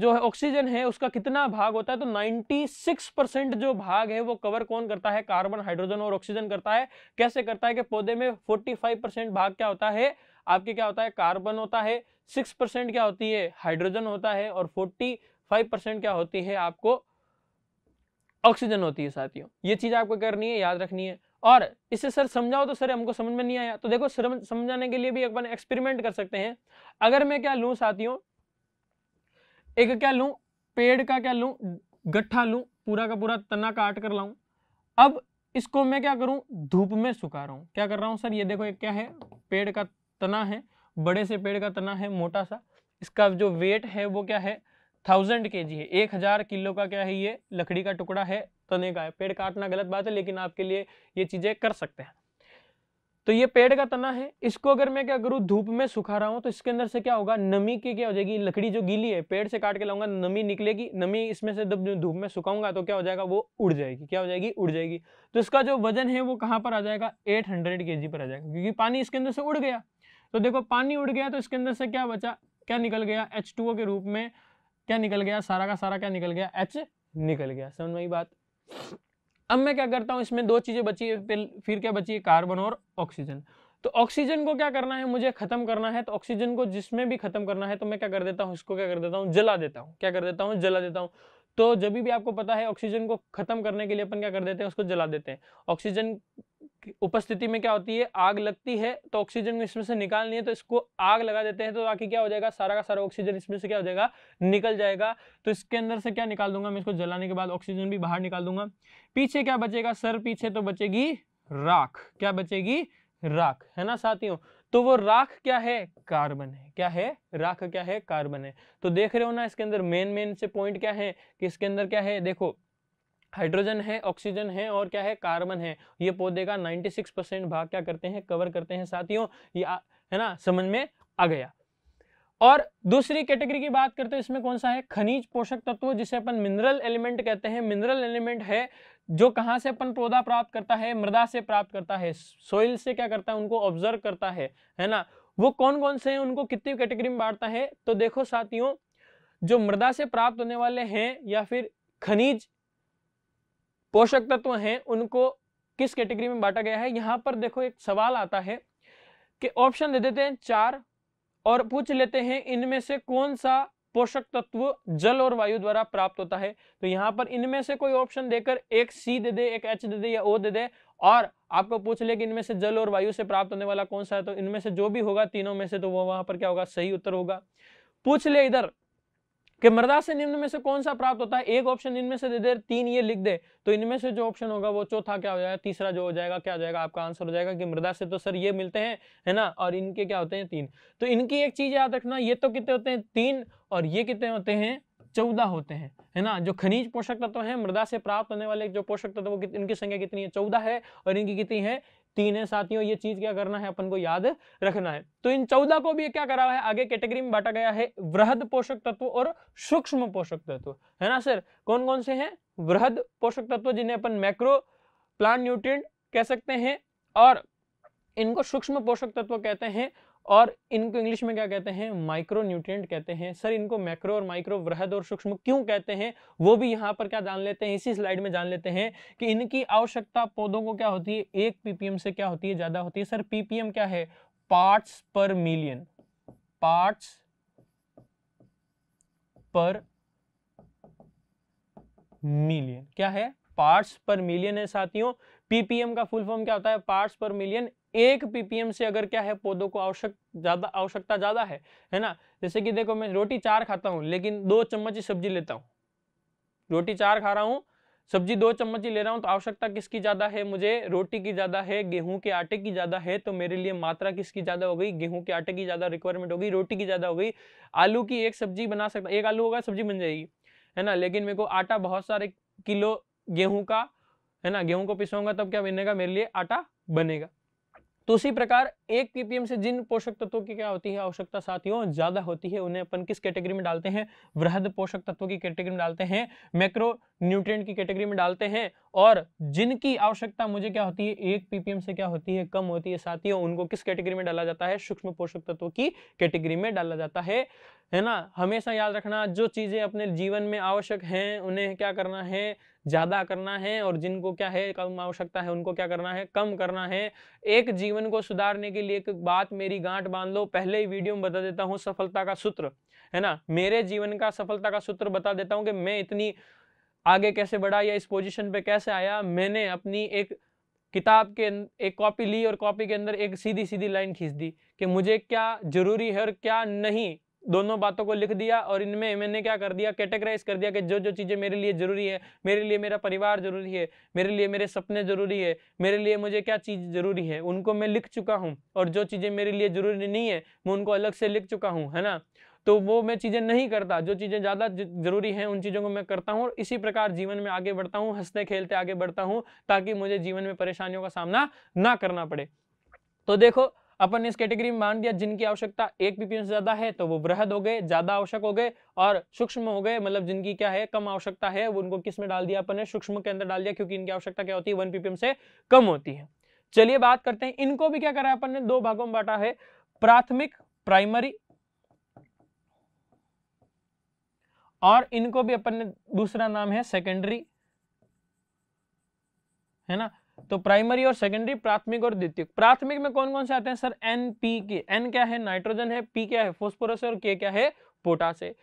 जो है ऑक्सीजन है उसका कितना भाग होता है तो 96 परसेंट जो भाग है वो कवर कौन करता है कार्बन हाइड्रोजन और ऑक्सीजन करता है कैसे करता है कि पौधे में 45 परसेंट भाग क्या होता है आपके क्या होता है कार्बन होता है 6 परसेंट क्या होती है हाइड्रोजन होता है और 45 परसेंट क्या होती है आपको ऑक्सीजन होती है साथियों ये चीज आपको करनी है याद रखनी है और इसे सर समझाओ तो सर हमको समझ में नहीं आया तो देखो समझाने के लिए भी एक बार एक्सपेरिमेंट कर सकते हैं अगर मैं क्या लूँ साथियों एक क्या लू पेड़ का क्या लू गट्ठा लू पूरा का पूरा तना काट कर लाऊं अब इसको मैं क्या करूं धूप में सुखा रहा हूं क्या कर रहा हूँ सर ये देखो ये क्या है पेड़ का तना है बड़े से पेड़ का तना है मोटा सा इसका जो वेट है वो क्या है थाउजेंड के जी है एक हज़ार किलो का क्या है ये लकड़ी का टुकड़ा है तने का है पेड़ काटना गलत बात है लेकिन आपके लिए ये चीज़ें कर सकते हैं तो ये पेड़ का तना है इसको अगर मैं क्या करूँ धूप में सुखा रहा हूँ तो इसके अंदर से क्या होगा नमी की क्या हो जाएगी लकड़ी जो गीली है पेड़ से काट के लाऊंगा नमी निकलेगी नमी इसमें से जब धूप में सुखाऊंगा तो क्या हो जाएगा वो उड़ जाएगी क्या हो जाएगी उड़ जाएगी तो इसका जो वजन है वो कहाँ पर आ जाएगा एट हंड्रेड पर आ जाएगा क्योंकि पानी इसके अंदर से उड़ गया तो देखो पानी उड़ गया तो इसके अंदर से क्या बचा क्या निकल गया एच के रूप में क्या निकल गया सारा का सारा क्या निकल गया एच निकल गया समझ में बात अब मैं क्या करता हूँ इसमें दो चीज़ें बची है फिर क्या बची है कार्बन और ऑक्सीजन तो ऑक्सीजन को क्या करना है मुझे खत्म करना है तो ऑक्सीजन को जिसमें भी खत्म करना है तो मैं क्या कर देता हूँ इसको क्या कर देता हूँ जला देता हूँ क्या कर देता हूँ जला देता हूँ तो जब भी आपको पता है ऑक्सीजन को खत्म करने के लिए अपन क्या कर देते हैं उसको जला देते हैं ऑक्सीजन उपस्थिति में क्या होती है आग लगती है तो ऑक्सीजन इसमें से निकालनी है तो इसको आग लगा देते हैं तो आगे क्या हो जाएगा सारा का सारा ऑक्सीजन इसमें से क्या हो जाएगा निकल जाएगा तो इसके अंदर से क्या निकाल दूंगा मैं इसको जलाने के बाद ऑक्सीजन भी बाहर निकाल दूंगा पीछे क्या बचेगा सर पीछे तो बचेगी राख क्या बचेगी राख है ना साथियों तो वो राख क्या है कार्बन है क्या है राख क्या है कार्बन है तो देख रहे हो ना इसके अंदर मेन मेन से पॉइंट क्या है कि इसके अंदर क्या है देखो हाइड्रोजन है ऑक्सीजन है और क्या है कार्बन है ये पौधे का 96 परसेंट भाग क्या करते हैं कवर करते हैं साथियों ये है ना समझ में आ गया और दूसरी कैटेगरी की बात करते हैं इसमें कौन सा है खनिज पोषक तत्व जिसे अपन मिनरल एलिमेंट कहते हैं मिनरल एलिमेंट है जो कहाँ से अपन पौधा प्राप्त करता है मृदा से प्राप्त करता है सोइल से क्या करता है उनको ऑब्जर्व करता है है ना वो कौन कौन से हैं उनको कितनी कैटेगरी में बांटता है तो देखो साथियों जो मृदा से प्राप्त होने वाले हैं या फिर खनिज पोषक तत्व हैं उनको किस कैटेगरी में बांटा गया है यहाँ पर देखो एक सवाल आता है कि ऑप्शन दे देते हैं चार और पूछ लेते हैं इनमें से कौन सा पोषक तत्व जल और वायु द्वारा प्राप्त होता है तो यहाँ पर इनमें से कोई ऑप्शन देकर एक सी दे दे एक एच दे दे या ओ दे दे और आपको पूछ ले कि इनमें से जल और वायु से प्राप्त होने वाला कौन सा है तो इनमें से जो भी होगा तीनों में से तो वो वहां पर क्या होगा सही उत्तर होगा पूछ ले इधर कि मृदा से निम्न में से कौन सा प्राप्त होता है एक ऑप्शन इनमें से दे दे तीन ये लिख दे तो इनमें से जो ऑप्शन होगा वो चौथा क्या हो जाएगा तीसरा जो हो जाएगा क्या हो जाएगा आपका आंसर हो जाएगा कि मृदा से तो सर ये मिलते हैं है ना और इनके क्या होते हैं तीन तो इनकी एक चीज याद रखना ये तो कितने होते हैं तीन और ये कितने होते हैं चौदह होते हैं है ना जो खनिज पोषक तत्व है मृदा से प्राप्त होने वाले जो पोषक तत्व इनकी संख्या कितनी है चौदह है और इनकी कितनी है तीन है साथियों ये चीज क्या करना है अपन को याद रखना है तो इन चौदह को भी क्या करा हुआ है आगे कैटेगरी में बांटा गया है वृहद पोषक तत्व और सूक्ष्म पोषक तत्व है ना सर कौन कौन से हैं वृहद पोषक तत्व जिन्हें अपन मैक्रो प्लांट न्यूट्रिएंट कह सकते हैं और इनको सूक्ष्म पोषक तत्व कहते हैं और इनको इंग्लिश में क्या कहते हैं माइक्रो न्यूट्रिएंट कहते हैं सर इनको मैक्रो और माइक्रो वृहद और सूक्ष्म क्यों कहते हैं वो भी यहाँ पर क्या जान लेते हैं इसी स्लाइड में जान लेते हैं कि इनकी आवश्यकता पौधों को क्या होती है एक पीपीएम से क्या होती है ज़्यादा होती है सर पीपीएम क्या है पार्ट्स पर मिलियन पार्ट्स पर मिलियन क्या है पार्ट्स पर मिलियन है साथियों पीपीएम का फुल फॉर्म क्या होता है पार्ट्स पर मिलियन एक पीपीएम से अगर क्या है पौधों को आवश्यक ज़्यादा आवश्यकता ज़्यादा है है ना जैसे कि देखो मैं रोटी चार खाता हूँ लेकिन दो चम्मच ही सब्जी लेता हूँ रोटी चार खा रहा हूँ सब्जी दो चम्मच ही ले रहा हूँ तो आवश्यकता किसकी ज़्यादा है मुझे रोटी की ज़्यादा है गेहूं के आटे की ज़्यादा है तो मेरे लिए मात्रा किसकी ज़्यादा हो गई गेहूं के आटे की ज़्यादा रिक्वायरमेंट होगी रोटी की ज़्यादा हो गई आलू की एक सब्जी बना सकता एक आलू होगा सब्जी बन जाएगी है ना लेकिन मेरे को आटा बहुत सारे किलो गेहूं का है ना गेहूं को पिसाऊंगा तब क्या बनेगा मेरे लिए आटा बनेगा तो उसी प्रकार एक पीपीएम से जिन पोषक तत्वों की क्या होती है आवश्यकता साथियों ज्यादा होती है उन्हें अपन किस कैटेगरी में डालते हैं वृहद पोषक तत्वों की कैटेगरी में डालते हैं मैक्रो न्यूट्रिएंट की कैटेगरी में डालते हैं और जिनकी आवश्यकता मुझे क्या होती है एक पीपीएम से क्या होती है कम होती है साथियों उनको किस कैटेगरी में डाला जाता है सूक्ष्म पोषक तत्वों की कैटेगरी में डाला जाता है है ना हमेशा याद रखना जो चीजें अपने जीवन में आवश्यक हैं उन्हें क्या करना है ज़्यादा करना है और जिनको क्या है कम आवश्यकता है उनको क्या करना है कम करना है एक जीवन को सुधारने के लिए एक बात मेरी गांठ बांध लो पहले ही वीडियो में बता देता हूँ सफलता का सूत्र है ना मेरे जीवन का सफलता का सूत्र बता देता हूँ कि मैं इतनी आगे कैसे बढ़ा या इस पोजिशन पर कैसे आया मैंने अपनी एक किताब के अं-, एक कॉपी ली और कॉपी के अंदर एक सीधी सीधी लाइन खींच दी कि मुझे क्या जरूरी है और क्या नहीं दोनों बातों को लिख दिया और इनमें मैंने क्या कर दिया कैटेगराइज कर दिया कि जो जो चीज़ें मेरे लिए ज़रूरी है मेरे लिए मेरा परिवार ज़रूरी है मेरे लिए मेरे सपने ज़रूरी है मेरे लिए मुझे क्या चीज़ ज़रूरी है उनको मैं लिख चुका हूँ और जो चीज़ें मेरे लिए ज़रूरी नहीं है मैं उनको अलग से लिख चुका हूँ है ना तो वो मैं चीज़ें नहीं करता जो चीज़ें ज़्यादा ज़रूरी हैं उन चीज़ों को मैं करता हूँ और इसी प्रकार जीवन में आगे बढ़ता हूँ हंसते खेलते आगे बढ़ता हूँ ताकि मुझे जीवन में परेशानियों का सामना ना करना पड़े तो देखो अपन ने इस कैटेगरी में मान दिया जिनकी आवश्यकता एक पीपीएम से ज्यादा है तो वो वृहद हो गए ज्यादा आवश्यक हो गए और सूक्ष्म हो गए मतलब जिनकी क्या है कम आवश्यकता है वो उनको किस में डाल दिया अपन ने सूक्ष्म के अंदर डाल दिया क्योंकि इनकी आवश्यकता क्या होती है वन पीपीएम से कम होती है चलिए बात करते हैं इनको भी क्या करा है अपन ने दो भागों में बांटा है प्राथमिक प्राइमरी और इनको भी अपन ने दूसरा नाम है सेकेंडरी है ना तो प्राइमरी और सेकेंडरी प्राथमिक और द्वितीय प्राथमिक में कौन कौन से आते हैं sir N P K N क्या है नाइट्रोजन है पी क्या है फोस्फोरस है और के क्या है पोटास है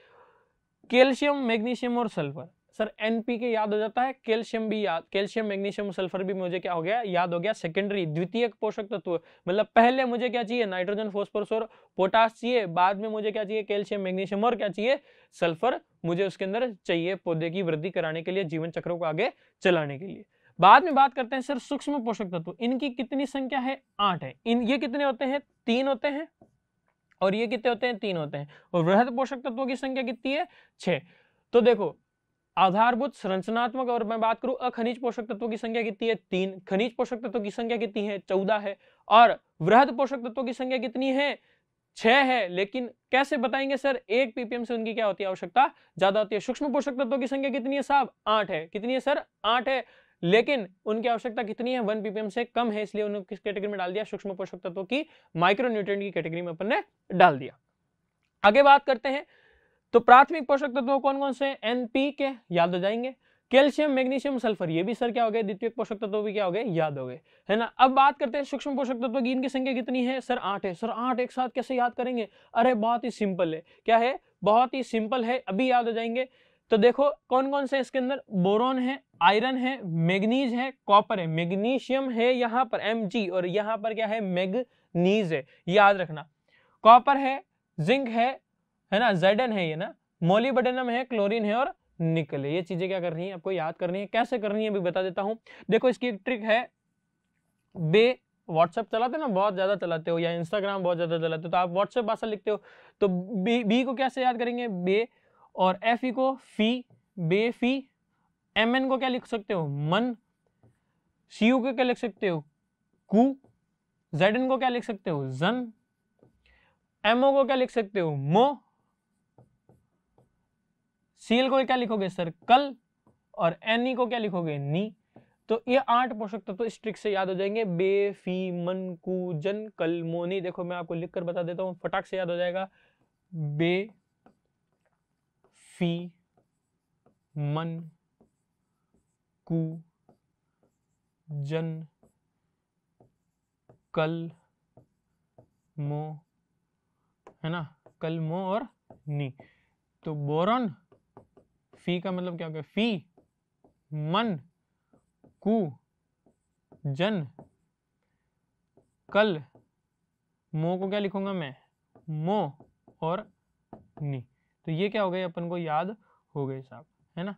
कैल्शियम मैग्नीशियम और sulphur sir N P K याद हो जाता है कैल्शियम भी याद कैल्शियम मैग्नीशियम सल्फर भी मुझे क्या हो गया याद हो गया सेकेंडरी द्वितीय पोषक तत्व मतलब पहले मुझे क्या चाहिए नाइट्रोजन फोस्फोरस और पोटास चाहिए बाद में मुझे क्या चाहिए कैल्शियम मैग्नीशियम और क्या चाहिए सल्फर मुझे उसके अंदर चाहिए पौधे की वृद्धि कराने के लिए जीवन चक्रों को आगे चलाने के लिए बाद में बात करते हैं सर सूक्ष्म पोषक तत्व इनकी कितनी संख्या है आठ है इन ये कितने होते हैं तीन होते हैं और ये कितने होते हैं तीन होते हैं और वृहद पोषक तत्वों की संख्या कितनी है छह तो देखो आधारभूत संरचनात्मक और मैं बात करूं अखनिज पोषक तत्वों की संख्या कितनी है तीन खनिज पोषक तत्वों की संख्या कितनी है चौदह है और वृहद पोषक तत्वों की संख्या कितनी है छह है लेकिन कैसे बताएंगे सर एक पीपीएम से उनकी क्या होती है आवश्यकता ज्यादा होती है सूक्ष्म पोषक तत्वों की संख्या कितनी है साहब आठ है कितनी है सर आठ है लेकिन उनकी आवश्यकता कितनी है वन पीपीएम से कम है इसलिए उन्होंने किस कैटेगरी में डाल दिया सूक्ष्म पोषक तत्वों की माइक्रोन्यूट्रेंट की कैटेगरी में अपन ने डाल दिया आगे बात करते हैं तो प्राथमिक पोषक तत्व कौन कौन से एनपी के याद हो जाएंगे कैल्शियम मैग्नीशियम सल्फर ये भी सर क्या हो गए द्वितीय पोषक तत्व भी क्या हो गए याद हो गए है ना अब बात करते हैं सूक्ष्म पोषक तत्व की इनकी संख्या कितनी है सर आठ है सर आठ एक साथ कैसे याद करेंगे अरे बहुत ही सिंपल है क्या है बहुत ही सिंपल है अभी याद हो जाएंगे तो देखो कौन कौन से इसके अंदर बोरोन है आयरन है मैग्नीज है कॉपर है मैग्नीशियम है यहाँ पर एम और यहाँ पर क्या है मैगनीज है याद रखना कॉपर है जिंक है है ना जेडन है ये ना मोलिबडेनम है क्लोरीन है और निकल है ये चीजें क्या करनी है आपको याद करनी है कैसे करनी है अभी बता देता हूँ देखो इसकी एक ट्रिक है बे व्हाट्सएप चलाते ना बहुत ज़्यादा चलाते हो या इंस्टाग्राम बहुत ज़्यादा चलाते हो तो आप व्हाट्सएप भाषा लिखते हो तो बी बी को कैसे याद करेंगे बे और एफ ई को फी बे फी एम एन को क्या लिख सकते हो मन सी यू को क्या लिख सकते हो कू जेड एन को क्या लिख सकते हो जन एमओ को क्या लिख सकते हो मो सीएल को क्या लिखोगे सर कल और ई को क्या लिखोगे नी तो ये आठ पोषक तत्व तो इस ट्रिक से याद हो जाएंगे बे फी मन कु जन कल मोनी देखो मैं आपको लिख कर बता देता हूँ फटाक से याद हो जाएगा बे फी मन कु जन कल मो है ना कल मो और नी तो बोरन फी का मतलब क्या होगा फी मन कु जन कल मो को क्या लिखूंगा मैं मो और नी तो ये क्या हो गए अपन को याद हो गए साहब है ना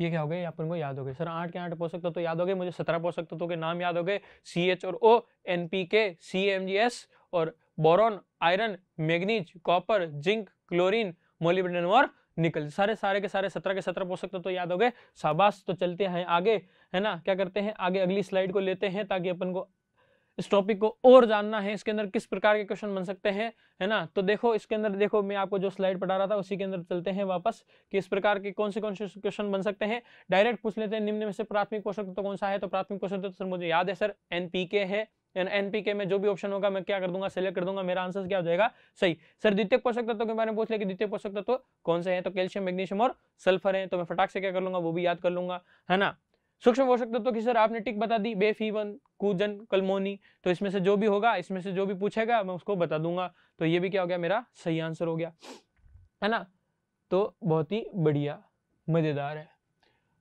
ये क्या हो गया अपन को याद हो गए सर आठ के आठ पोषक तत्व तो याद हो गए मुझे सत्रह पोषक तत्वों तो के नाम याद हो गए सी एच और ओ N P K C M G S और boron iron manganese copper zinc chlorine molybdenum और निकल सारे सारे के सारे सत्रह के सत्रह पोषक तत्व तो याद हो गए शाबाश तो चलते हैं आगे है ना क्या करते हैं आगे अगली स्लाइड को लेते हैं ताकि अपन को इस टॉपिक को और जानना है इसके अंदर किस प्रकार के क्वेश्चन बन सकते हैं है ना तो देखो इसके अंदर देखो मैं आपको जो स्लाइड पढ़ा रहा था उसी के अंदर चलते हैं वापस कि इस प्रकार के कौन से कौन से क्वेश्चन बन सकते हैं डायरेक्ट पूछ लेते हैं निम्न में से प्राथमिक पोषक तो कौन सा है तो प्राथमिक पोषक तो सर मुझे याद है सर एन है एनपीके में जो भी ऑप्शन होगा मैं क्या कर दूंगा सेलेक्ट कर दूंगा मेरा आंसर क्या हो जाएगा सही सर द्वितीय पोषक तत्व के बारे में पूछ ले कि द्वितीय पोषक तत्व कौन से हैं तो कैल्शियम मैग्नीशियम और सल्फर हैं तो मैं फटाक से क्या कर लूंगा वो भी याद कर लूंगा है ना सूक्ष्म पोषक तत्व की सर आपने टिक बता दी बेफी वन कूजन कलमोनी तो इसमें से जो भी होगा इसमें से जो भी पूछेगा मैं उसको बता दूंगा तो ये भी क्या हो गया मेरा सही आंसर हो गया है ना तो बहुत ही बढ़िया मजेदार है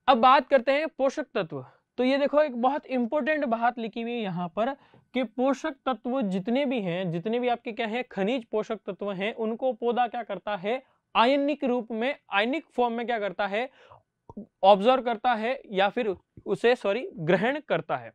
अब बात करते हैं पोषक तत्व तो ये देखो एक बहुत इंपॉर्टेंट बात लिखी हुई है यहाँ पर कि पोषक तत्व जितने भी हैं जितने भी आपके क्या है खनिज पोषक तत्व हैं उनको पौधा क्या करता है आयनिक रूप में आयनिक फॉर्म में क्या करता है ऑब्जर्व करता है या फिर उसे सॉरी ग्रहण करता है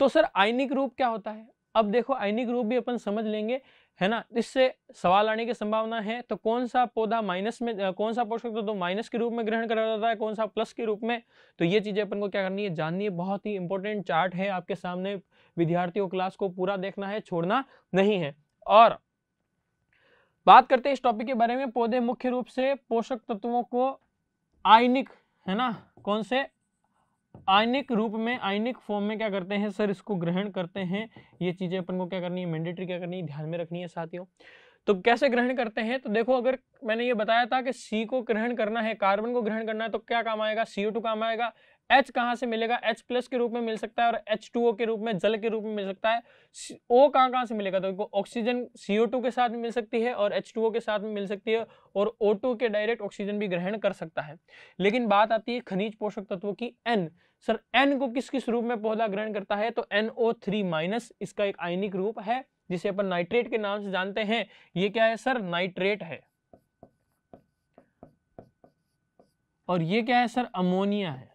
तो सर आयनिक रूप क्या होता है अब देखो आयनिक रूप भी अपन समझ लेंगे है ना इससे सवाल आने की संभावना है तो कौन सा पौधा माइनस में कौन सा पोषक तत्व तो माइनस के रूप में ग्रहण करा जाता है कौन सा प्लस के रूप में तो ये चीज़ें अपन को क्या करनी है जाननी है बहुत ही इंपॉर्टेंट चार्ट है आपके सामने विद्यार्थियों क्लास को पूरा देखना है छोड़ना नहीं है और बात करते हैं इस टॉपिक के बारे में पौधे मुख्य रूप से पोषक तत्वों को आयनिक है ना कौन से आयनिक रूप में आयनिक फॉर्म में क्या करते हैं सर इसको ग्रहण करते हैं ये चीज़ें अपन को क्या करनी है मैंडेटरी क्या करनी है ध्यान में रखनी है साथियों तो कैसे ग्रहण करते हैं तो देखो अगर मैंने ये बताया था कि सी को ग्रहण करना है कार्बन को ग्रहण करना है तो क्या काम आएगा टू काम आएगा एच कहाँ से मिलेगा एच प्लस के रूप में मिल सकता है और एच टू ओ के रूप में जल के रूप में मिल सकता है ओ कहाँ कहाँ से मिलेगा तो ऑक्सीजन सी ओ टू के साथ मिल सकती है और एच टू ओ के साथ में मिल सकती है और ओ टू के डायरेक्ट ऑक्सीजन भी ग्रहण कर सकता है लेकिन बात आती है खनिज पोषक तत्वों की एन सर एन को किस किस रूप में पौधा ग्रहण करता है तो एन ओ थ्री माइनस इसका एक आयनिक रूप है जिसे अपन नाइट्रेट के नाम से जानते हैं ये क्या है सर नाइट्रेट है और ये क्या है सर अमोनिया है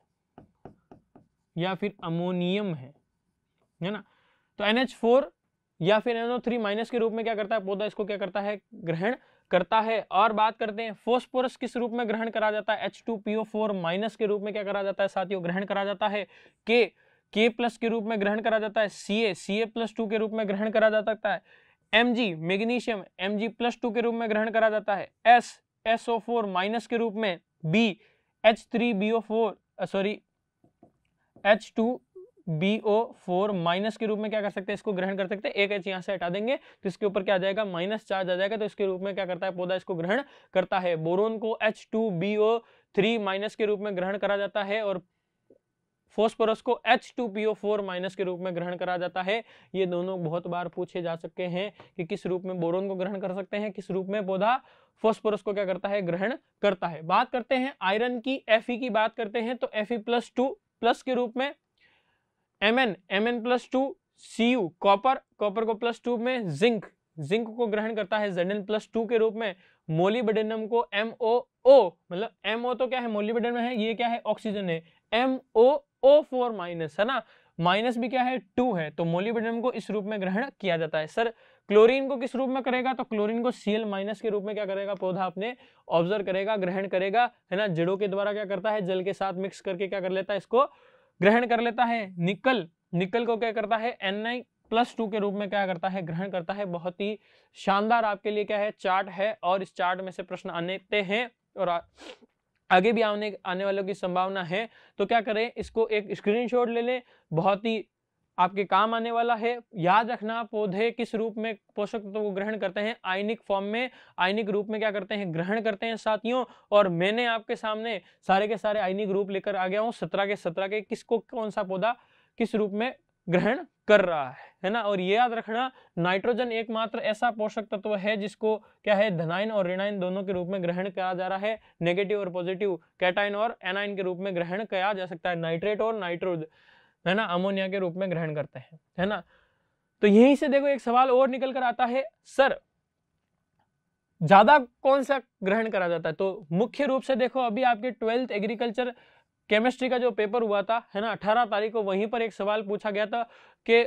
या फिर अमोनियम है है ना तो एन फोर या फिर एनओ थ्री माइनस के रूप में क्या करता है पौधा इसको क्या करता है ग्रहण करता है और बात करते हैं फोस्फोरस किस रूप में ग्रहण करा जाता है H two P four minus के रूप में क्या करा जाता है साथियों ग्रहण करा जाता है के के प्लस के रूप में ग्रहण करा जाता है सी ए सी ए प्लस टू के रूप में ग्रहण करा जा सकता है M G magnesium M G plus two के रूप में ग्रहण करा जाता है S S O four minus के रूप में B H three B O four sorry H two B O four minus के रूप में क्या कर सकते हैं इसको ग्रहण कर सकते हैं एक एच यहाँ से हटा देंगे तो इसके ऊपर क्या आ जाएगा माइनस चार्ज आ जाएगा तो इसके रूप में क्या करता है पौधा इसको ग्रहण करता है बोरोन को H two B O three minus के रूप में ग्रहण करा जाता है और फोस्परस को H two P O four minus के रूप में ग्रहण करा जाता है ये दोनों बहुत बार पूछे जा सकते हैं कि किस रूप में बोरोन को ग्रहण कर सकते हैं किस रूप में पौधा फोस्परस को क्या करता है ग्रहण करता है बात करते हैं आयरन की एफ की बात करते हैं तो F E plus two plus के रूप में M N M N plus two C U copper copper को प्लस टू में जिंक जिंक को ग्रहण करता है जेड एन प्लस टू के रूप में मोलिबेडेनम को एम ओ ओ मतलब एम ओ तो क्या है मोलिबेडेनम है ये क्या है ऑक्सीजन है M O O four minus है ना माइनस भी क्या है टू है तो मोलिबेडेनम को इस रूप में ग्रहण किया जाता है सर क्लोरीन को किस रूप में करेगा तो क्लोरीन को सीएल माइनस के रूप में क्या करेगा पौधा अपने ऑब्जर्व करेगा ग्रहण करेगा है ना जड़ों के द्वारा क्या करता है जल के साथ मिक्स करके क्या कर लेता है इसको ग्रहण कर लेता है निकल निकल को क्या करता है एन प्लस टू के रूप में क्या करता है ग्रहण करता है बहुत ही शानदार आपके लिए क्या है चार्ट है और इस चार्ट में से प्रश्न आने हैं और आ... आगे भी आने आने वालों की संभावना है तो क्या करें इसको एक स्क्रीनशॉट ले लें बहुत ही आपके काम आने वाला है याद रखना पौधे किस रूप में पोषक तत्व तो को ग्रहण करते हैं आयनिक फॉर्म में आयनिक रूप में क्या करते हैं ग्रहण करते हैं साथियों और मैंने आपके सामने सारे के सारे आयनिक रूप लेकर आ गया हूँ सत्रह के सत्रह के किसको कौन सा पौधा किस रूप में ग्रहण कर रहा है है ना और ये याद रखना नाइट्रोजन एकमात्र ऐसा पोषक तत्व है जिसको क्या है धनाइन और ऋणाइन दोनों के रूप में ग्रहण किया जा रहा है नेगेटिव और पॉजिटिव कैटाइन और एनाइन के रूप में ग्रहण किया जा सकता है नाइट्रेट और नाइट्रोजन है ना अमोनिया के रूप में ग्रहण करते हैं है ना तो यहीं से देखो एक सवाल और निकल कर आता है सर ज्यादा कौन सा ग्रहण करा जाता है तो मुख्य रूप से देखो अभी आपके ट्वेल्थ एग्रीकल्चर केमिस्ट्री का जो पेपर हुआ था है ना अठारह तारीख को वहीं पर एक सवाल पूछा गया था कि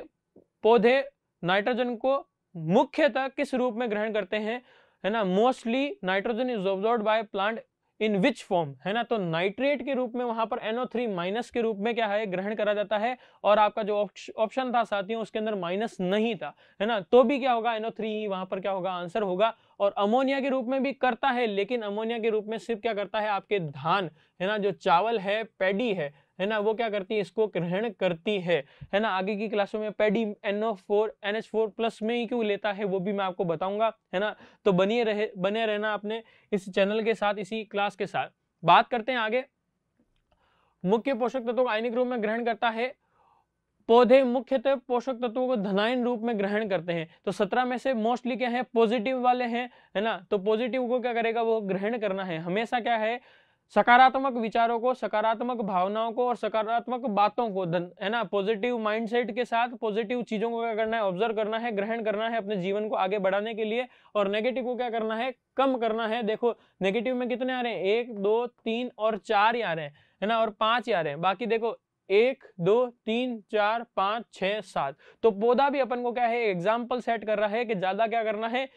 पौधे नाइट्रोजन को मुख्यतः किस रूप में ग्रहण करते हैं है ना mostly nitrogen is absorbed by plant in which form है ना तो नाइट्रेट के रूप में वहां पर NO3 माइनस के रूप में क्या है ग्रहण करा जाता है और आपका जो ऑप्शन था साथियों उसके अंदर माइनस नहीं था है ना तो भी क्या होगा NO3 ही वहां पर क्या होगा आंसर होगा और अमोनिया के रूप में भी करता है लेकिन अमोनिया के रूप में सिर्फ क्या करता है आपके धान है ना जो चावल है पैडी है है ना वो क्या करती है इसको ग्रहण करती है है ना आगे की क्लासों में पेडी N O four N H four plus में ही क्यों लेता है वो भी मैं आपको बताऊंगा है ना तो बनिए रहे बने रहना आपने इस चैनल के साथ इसी क्लास के साथ बात करते हैं आगे मुख्य पोषक तत्व को आयनिक रूप में ग्रहण करता है पौधे मुख्यतः पोषक तत्वों को धनायन रूप में ग्रहण करते हैं तो सत्रह में से मोस्टली क्या है पॉजिटिव वाले हैं है ना तो पॉजिटिव को क्या करेगा वो ग्रहण करना है हमेशा क्या है सकारात्मक विचारों को सकारात्मक भावनाओं को और सकारात्मक बातों को धन है ना पॉजिटिव माइंडसेट के साथ पॉजिटिव चीजों को क्या करना है ऑब्जर्व करना है ग्रहण करना है अपने जीवन को आगे बढ़ाने के लिए और नेगेटिव को क्या करना है कम करना है देखो नेगेटिव में कितने आ रहे हैं एक दो तीन और चार ही आ रहे हैं है ना और पांच ही आ रहे हैं बाकी देखो एक दो तीन चार पाँच छः सात तो पौधा भी अपन को क्या है एग्जाम्पल सेट कर रहा है कि ज़्यादा क्या करना है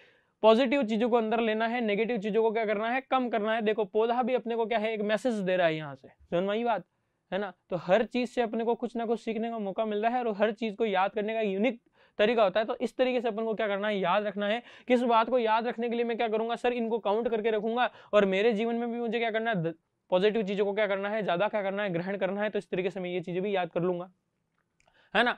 पॉजिटिव चीजों को अंदर लेना है नेगेटिव चीजों को क्या करना है कम करना है देखो पौधा भी अपने को क्या है एक मैसेज दे रहा है यहाँ से वही बात है ना तो हर चीज से अपने को कुछ ना कुछ सीखने का मौका मिल रहा है और हर चीज को याद करने का यूनिक तरीका होता है तो इस तरीके से अपन को क्या करना है याद रखना है किस बात को याद रखने के लिए मैं क्या करूंगा सर इनको काउंट करके रखूंगा और मेरे जीवन में भी मुझे क्या करना है पॉजिटिव चीजों को क्या करना है ज्यादा क्या करना है ग्रहण करना है तो इस तरीके से मैं ये चीजें भी याद कर लूंगा है ना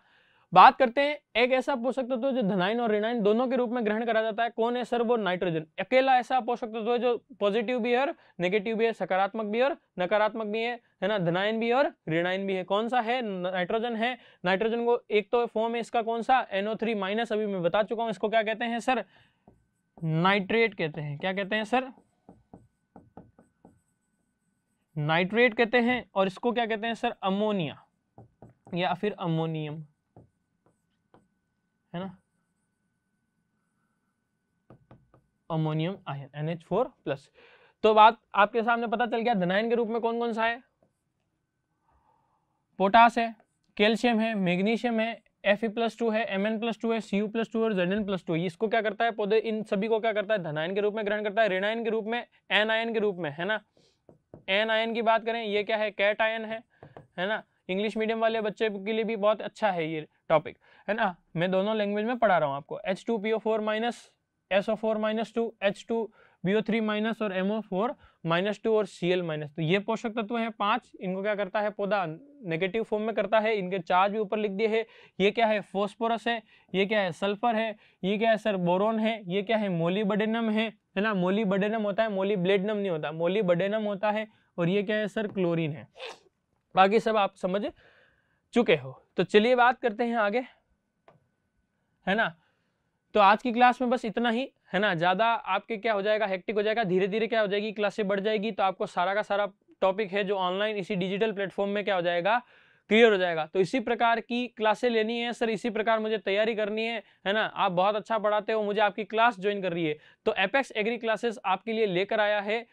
बात करते हैं एक ऐसा पोषक तत्व जो धनाइन और ऋणाइन दोनों के रूप में ग्रहण करा जाता है कौन है सर वो नाइट्रोजन अकेला ऐसा पोषक तत्व है जो पॉजिटिव भी है और नेगेटिव भी है सकारात्मक भी और नकारात्मक भी है है ना धनाइन भी और ऋणाइन भी है कौन सा है नाइट्रोजन है नाइट्रोजन को एक तो फॉर्म है इसका कौन सा एनओ थ्री माइनस अभी मैं बता चुका हूँ इसको क्या कहते हैं सर नाइट्रेट कहते हैं क्या कहते हैं सर नाइट्रेट कहते हैं और इसको क्या कहते हैं सर अमोनिया या फिर अमोनियम है ना ammonium ion N H four plus तो बात आपके सामने पता चल गया धनायन के रूप में कौन कौन सा है पोटास है कैल्शियम है मैग्नीशियम है एफ प्लस टू है एम एन प्लस टू है सी यू प्लस टू और जेड एन प्लस टू इसको क्या करता है पौधे इन सभी को क्या करता है धनायन के रूप में ग्रहण करता है ऋणायन के रूप में एन आयन के रूप में है ना एन आयन की बात करें ये क्या है कैट आयन है है ना इंग्लिश मीडियम वाले बच्चे के लिए भी बहुत अच्छा है ये टॉपिक है ना मैं दोनों लैंग्वेज में पढ़ा रहा हूँ आपको H two P O four minus S O four minus two H two B O three minus और M O four minus two और सी एल माइनस टू ये पोषक तत्व हैं पांच इनको क्या करता है पौधा नेगेटिव फॉर्म में करता है इनके चार्ज भी ऊपर लिख दिए है ये क्या है फोस्फोरस है ये क्या है सल्फर है ये क्या है सर बोरोन है ये क्या है मोलीबडेनम है है ना मोलीबडेनम होता है मोलीब्लेडनम नहीं होता मोलीबडेनम होता है और ये क्या है सर क्लोरीन है बाकी सब आप समझ चुके हो तो चलिए बात करते हैं आगे है ना तो आज की क्लास में बस इतना ही है ना ज़्यादा आपके क्या हो जाएगा हेक्टिक हो जाएगा धीरे धीरे क्या हो जाएगी क्लासें बढ़ जाएगी तो आपको सारा का सारा टॉपिक है जो ऑनलाइन इसी डिजिटल प्लेटफॉर्म में क्या हो जाएगा क्लियर हो जाएगा तो इसी प्रकार की क्लासें लेनी है सर इसी प्रकार मुझे तैयारी करनी है है ना आप बहुत अच्छा पढ़ाते हो मुझे आपकी क्लास ज्वाइन कर रही है तो एपेक्स एग्री क्लासेस आपके लिए लेकर आया है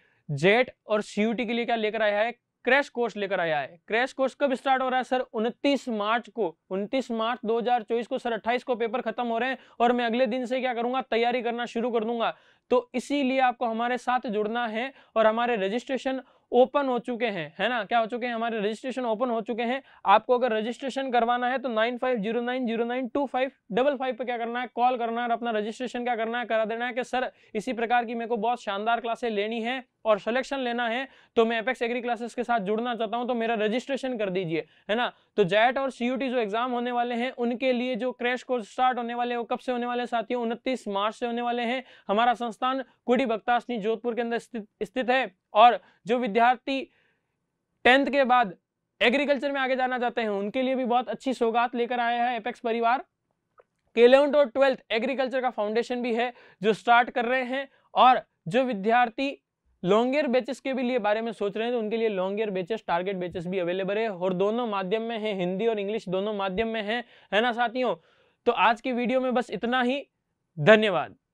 जेट और सी के लिए क्या लेकर आया है क्रैश कोर्स लेकर आया है क्रैश कोर्स कब स्टार्ट हो रहा है सर 29 मार्च को 29 मार्च 2024 को सर 28 को पेपर खत्म हो रहे हैं और मैं अगले दिन से क्या करूंगा तैयारी करना शुरू कर दूंगा तो इसीलिए आपको हमारे साथ जुड़ना है और हमारे रजिस्ट्रेशन ओपन हो चुके हैं है ना क्या हो चुके हैं हमारे रजिस्ट्रेशन ओपन हो चुके हैं आपको अगर रजिस्ट्रेशन करवाना है तो nine five zero nine zero nine two five double five पर क्या करना है कॉल करना है और अपना रजिस्ट्रेशन क्या करना है करा देना है कि सर इसी प्रकार की मेरे को बहुत शानदार क्लासे लेनी है और सिलेक्शन लेना है तो मैं एपेक्स एग्री क्लासेस के साथ जुड़ना चाहता हूं तो मेरा रजिस्ट्रेशन कर दीजिए है ना तो जैट और सीयूटी जो एग्जाम होने वाले हैं उनके लिए जो क्रैश कोर्स स्टार्ट होने वाले हैं वो कब से होने वाले साथियों उनतीस मार्च से होने वाले हैं हमारा संस्थान कुडी बक्तासनी जोधपुर के अंदर स्थित है और जो विद्यार्थी टेंथ के बाद एग्रीकल्चर में आगे जाना चाहते हैं उनके लिए भी बहुत अच्छी सौगात लेकर आया है एपेक्स परिवार इलेवंथ और ट्वेल्थ एग्रीकल्चर का फाउंडेशन भी है जो स्टार्ट कर रहे हैं और जो विद्यार्थी लॉन्गियर बेचेस के भी लिए बारे में सोच रहे हैं तो उनके लिए लॉन्गियर बेचेस टारगेट बेचेस भी अवेलेबल है और दोनों माध्यम में है हिंदी और इंग्लिश दोनों माध्यम में है है ना साथियों तो आज की वीडियो में बस इतना ही धन्यवाद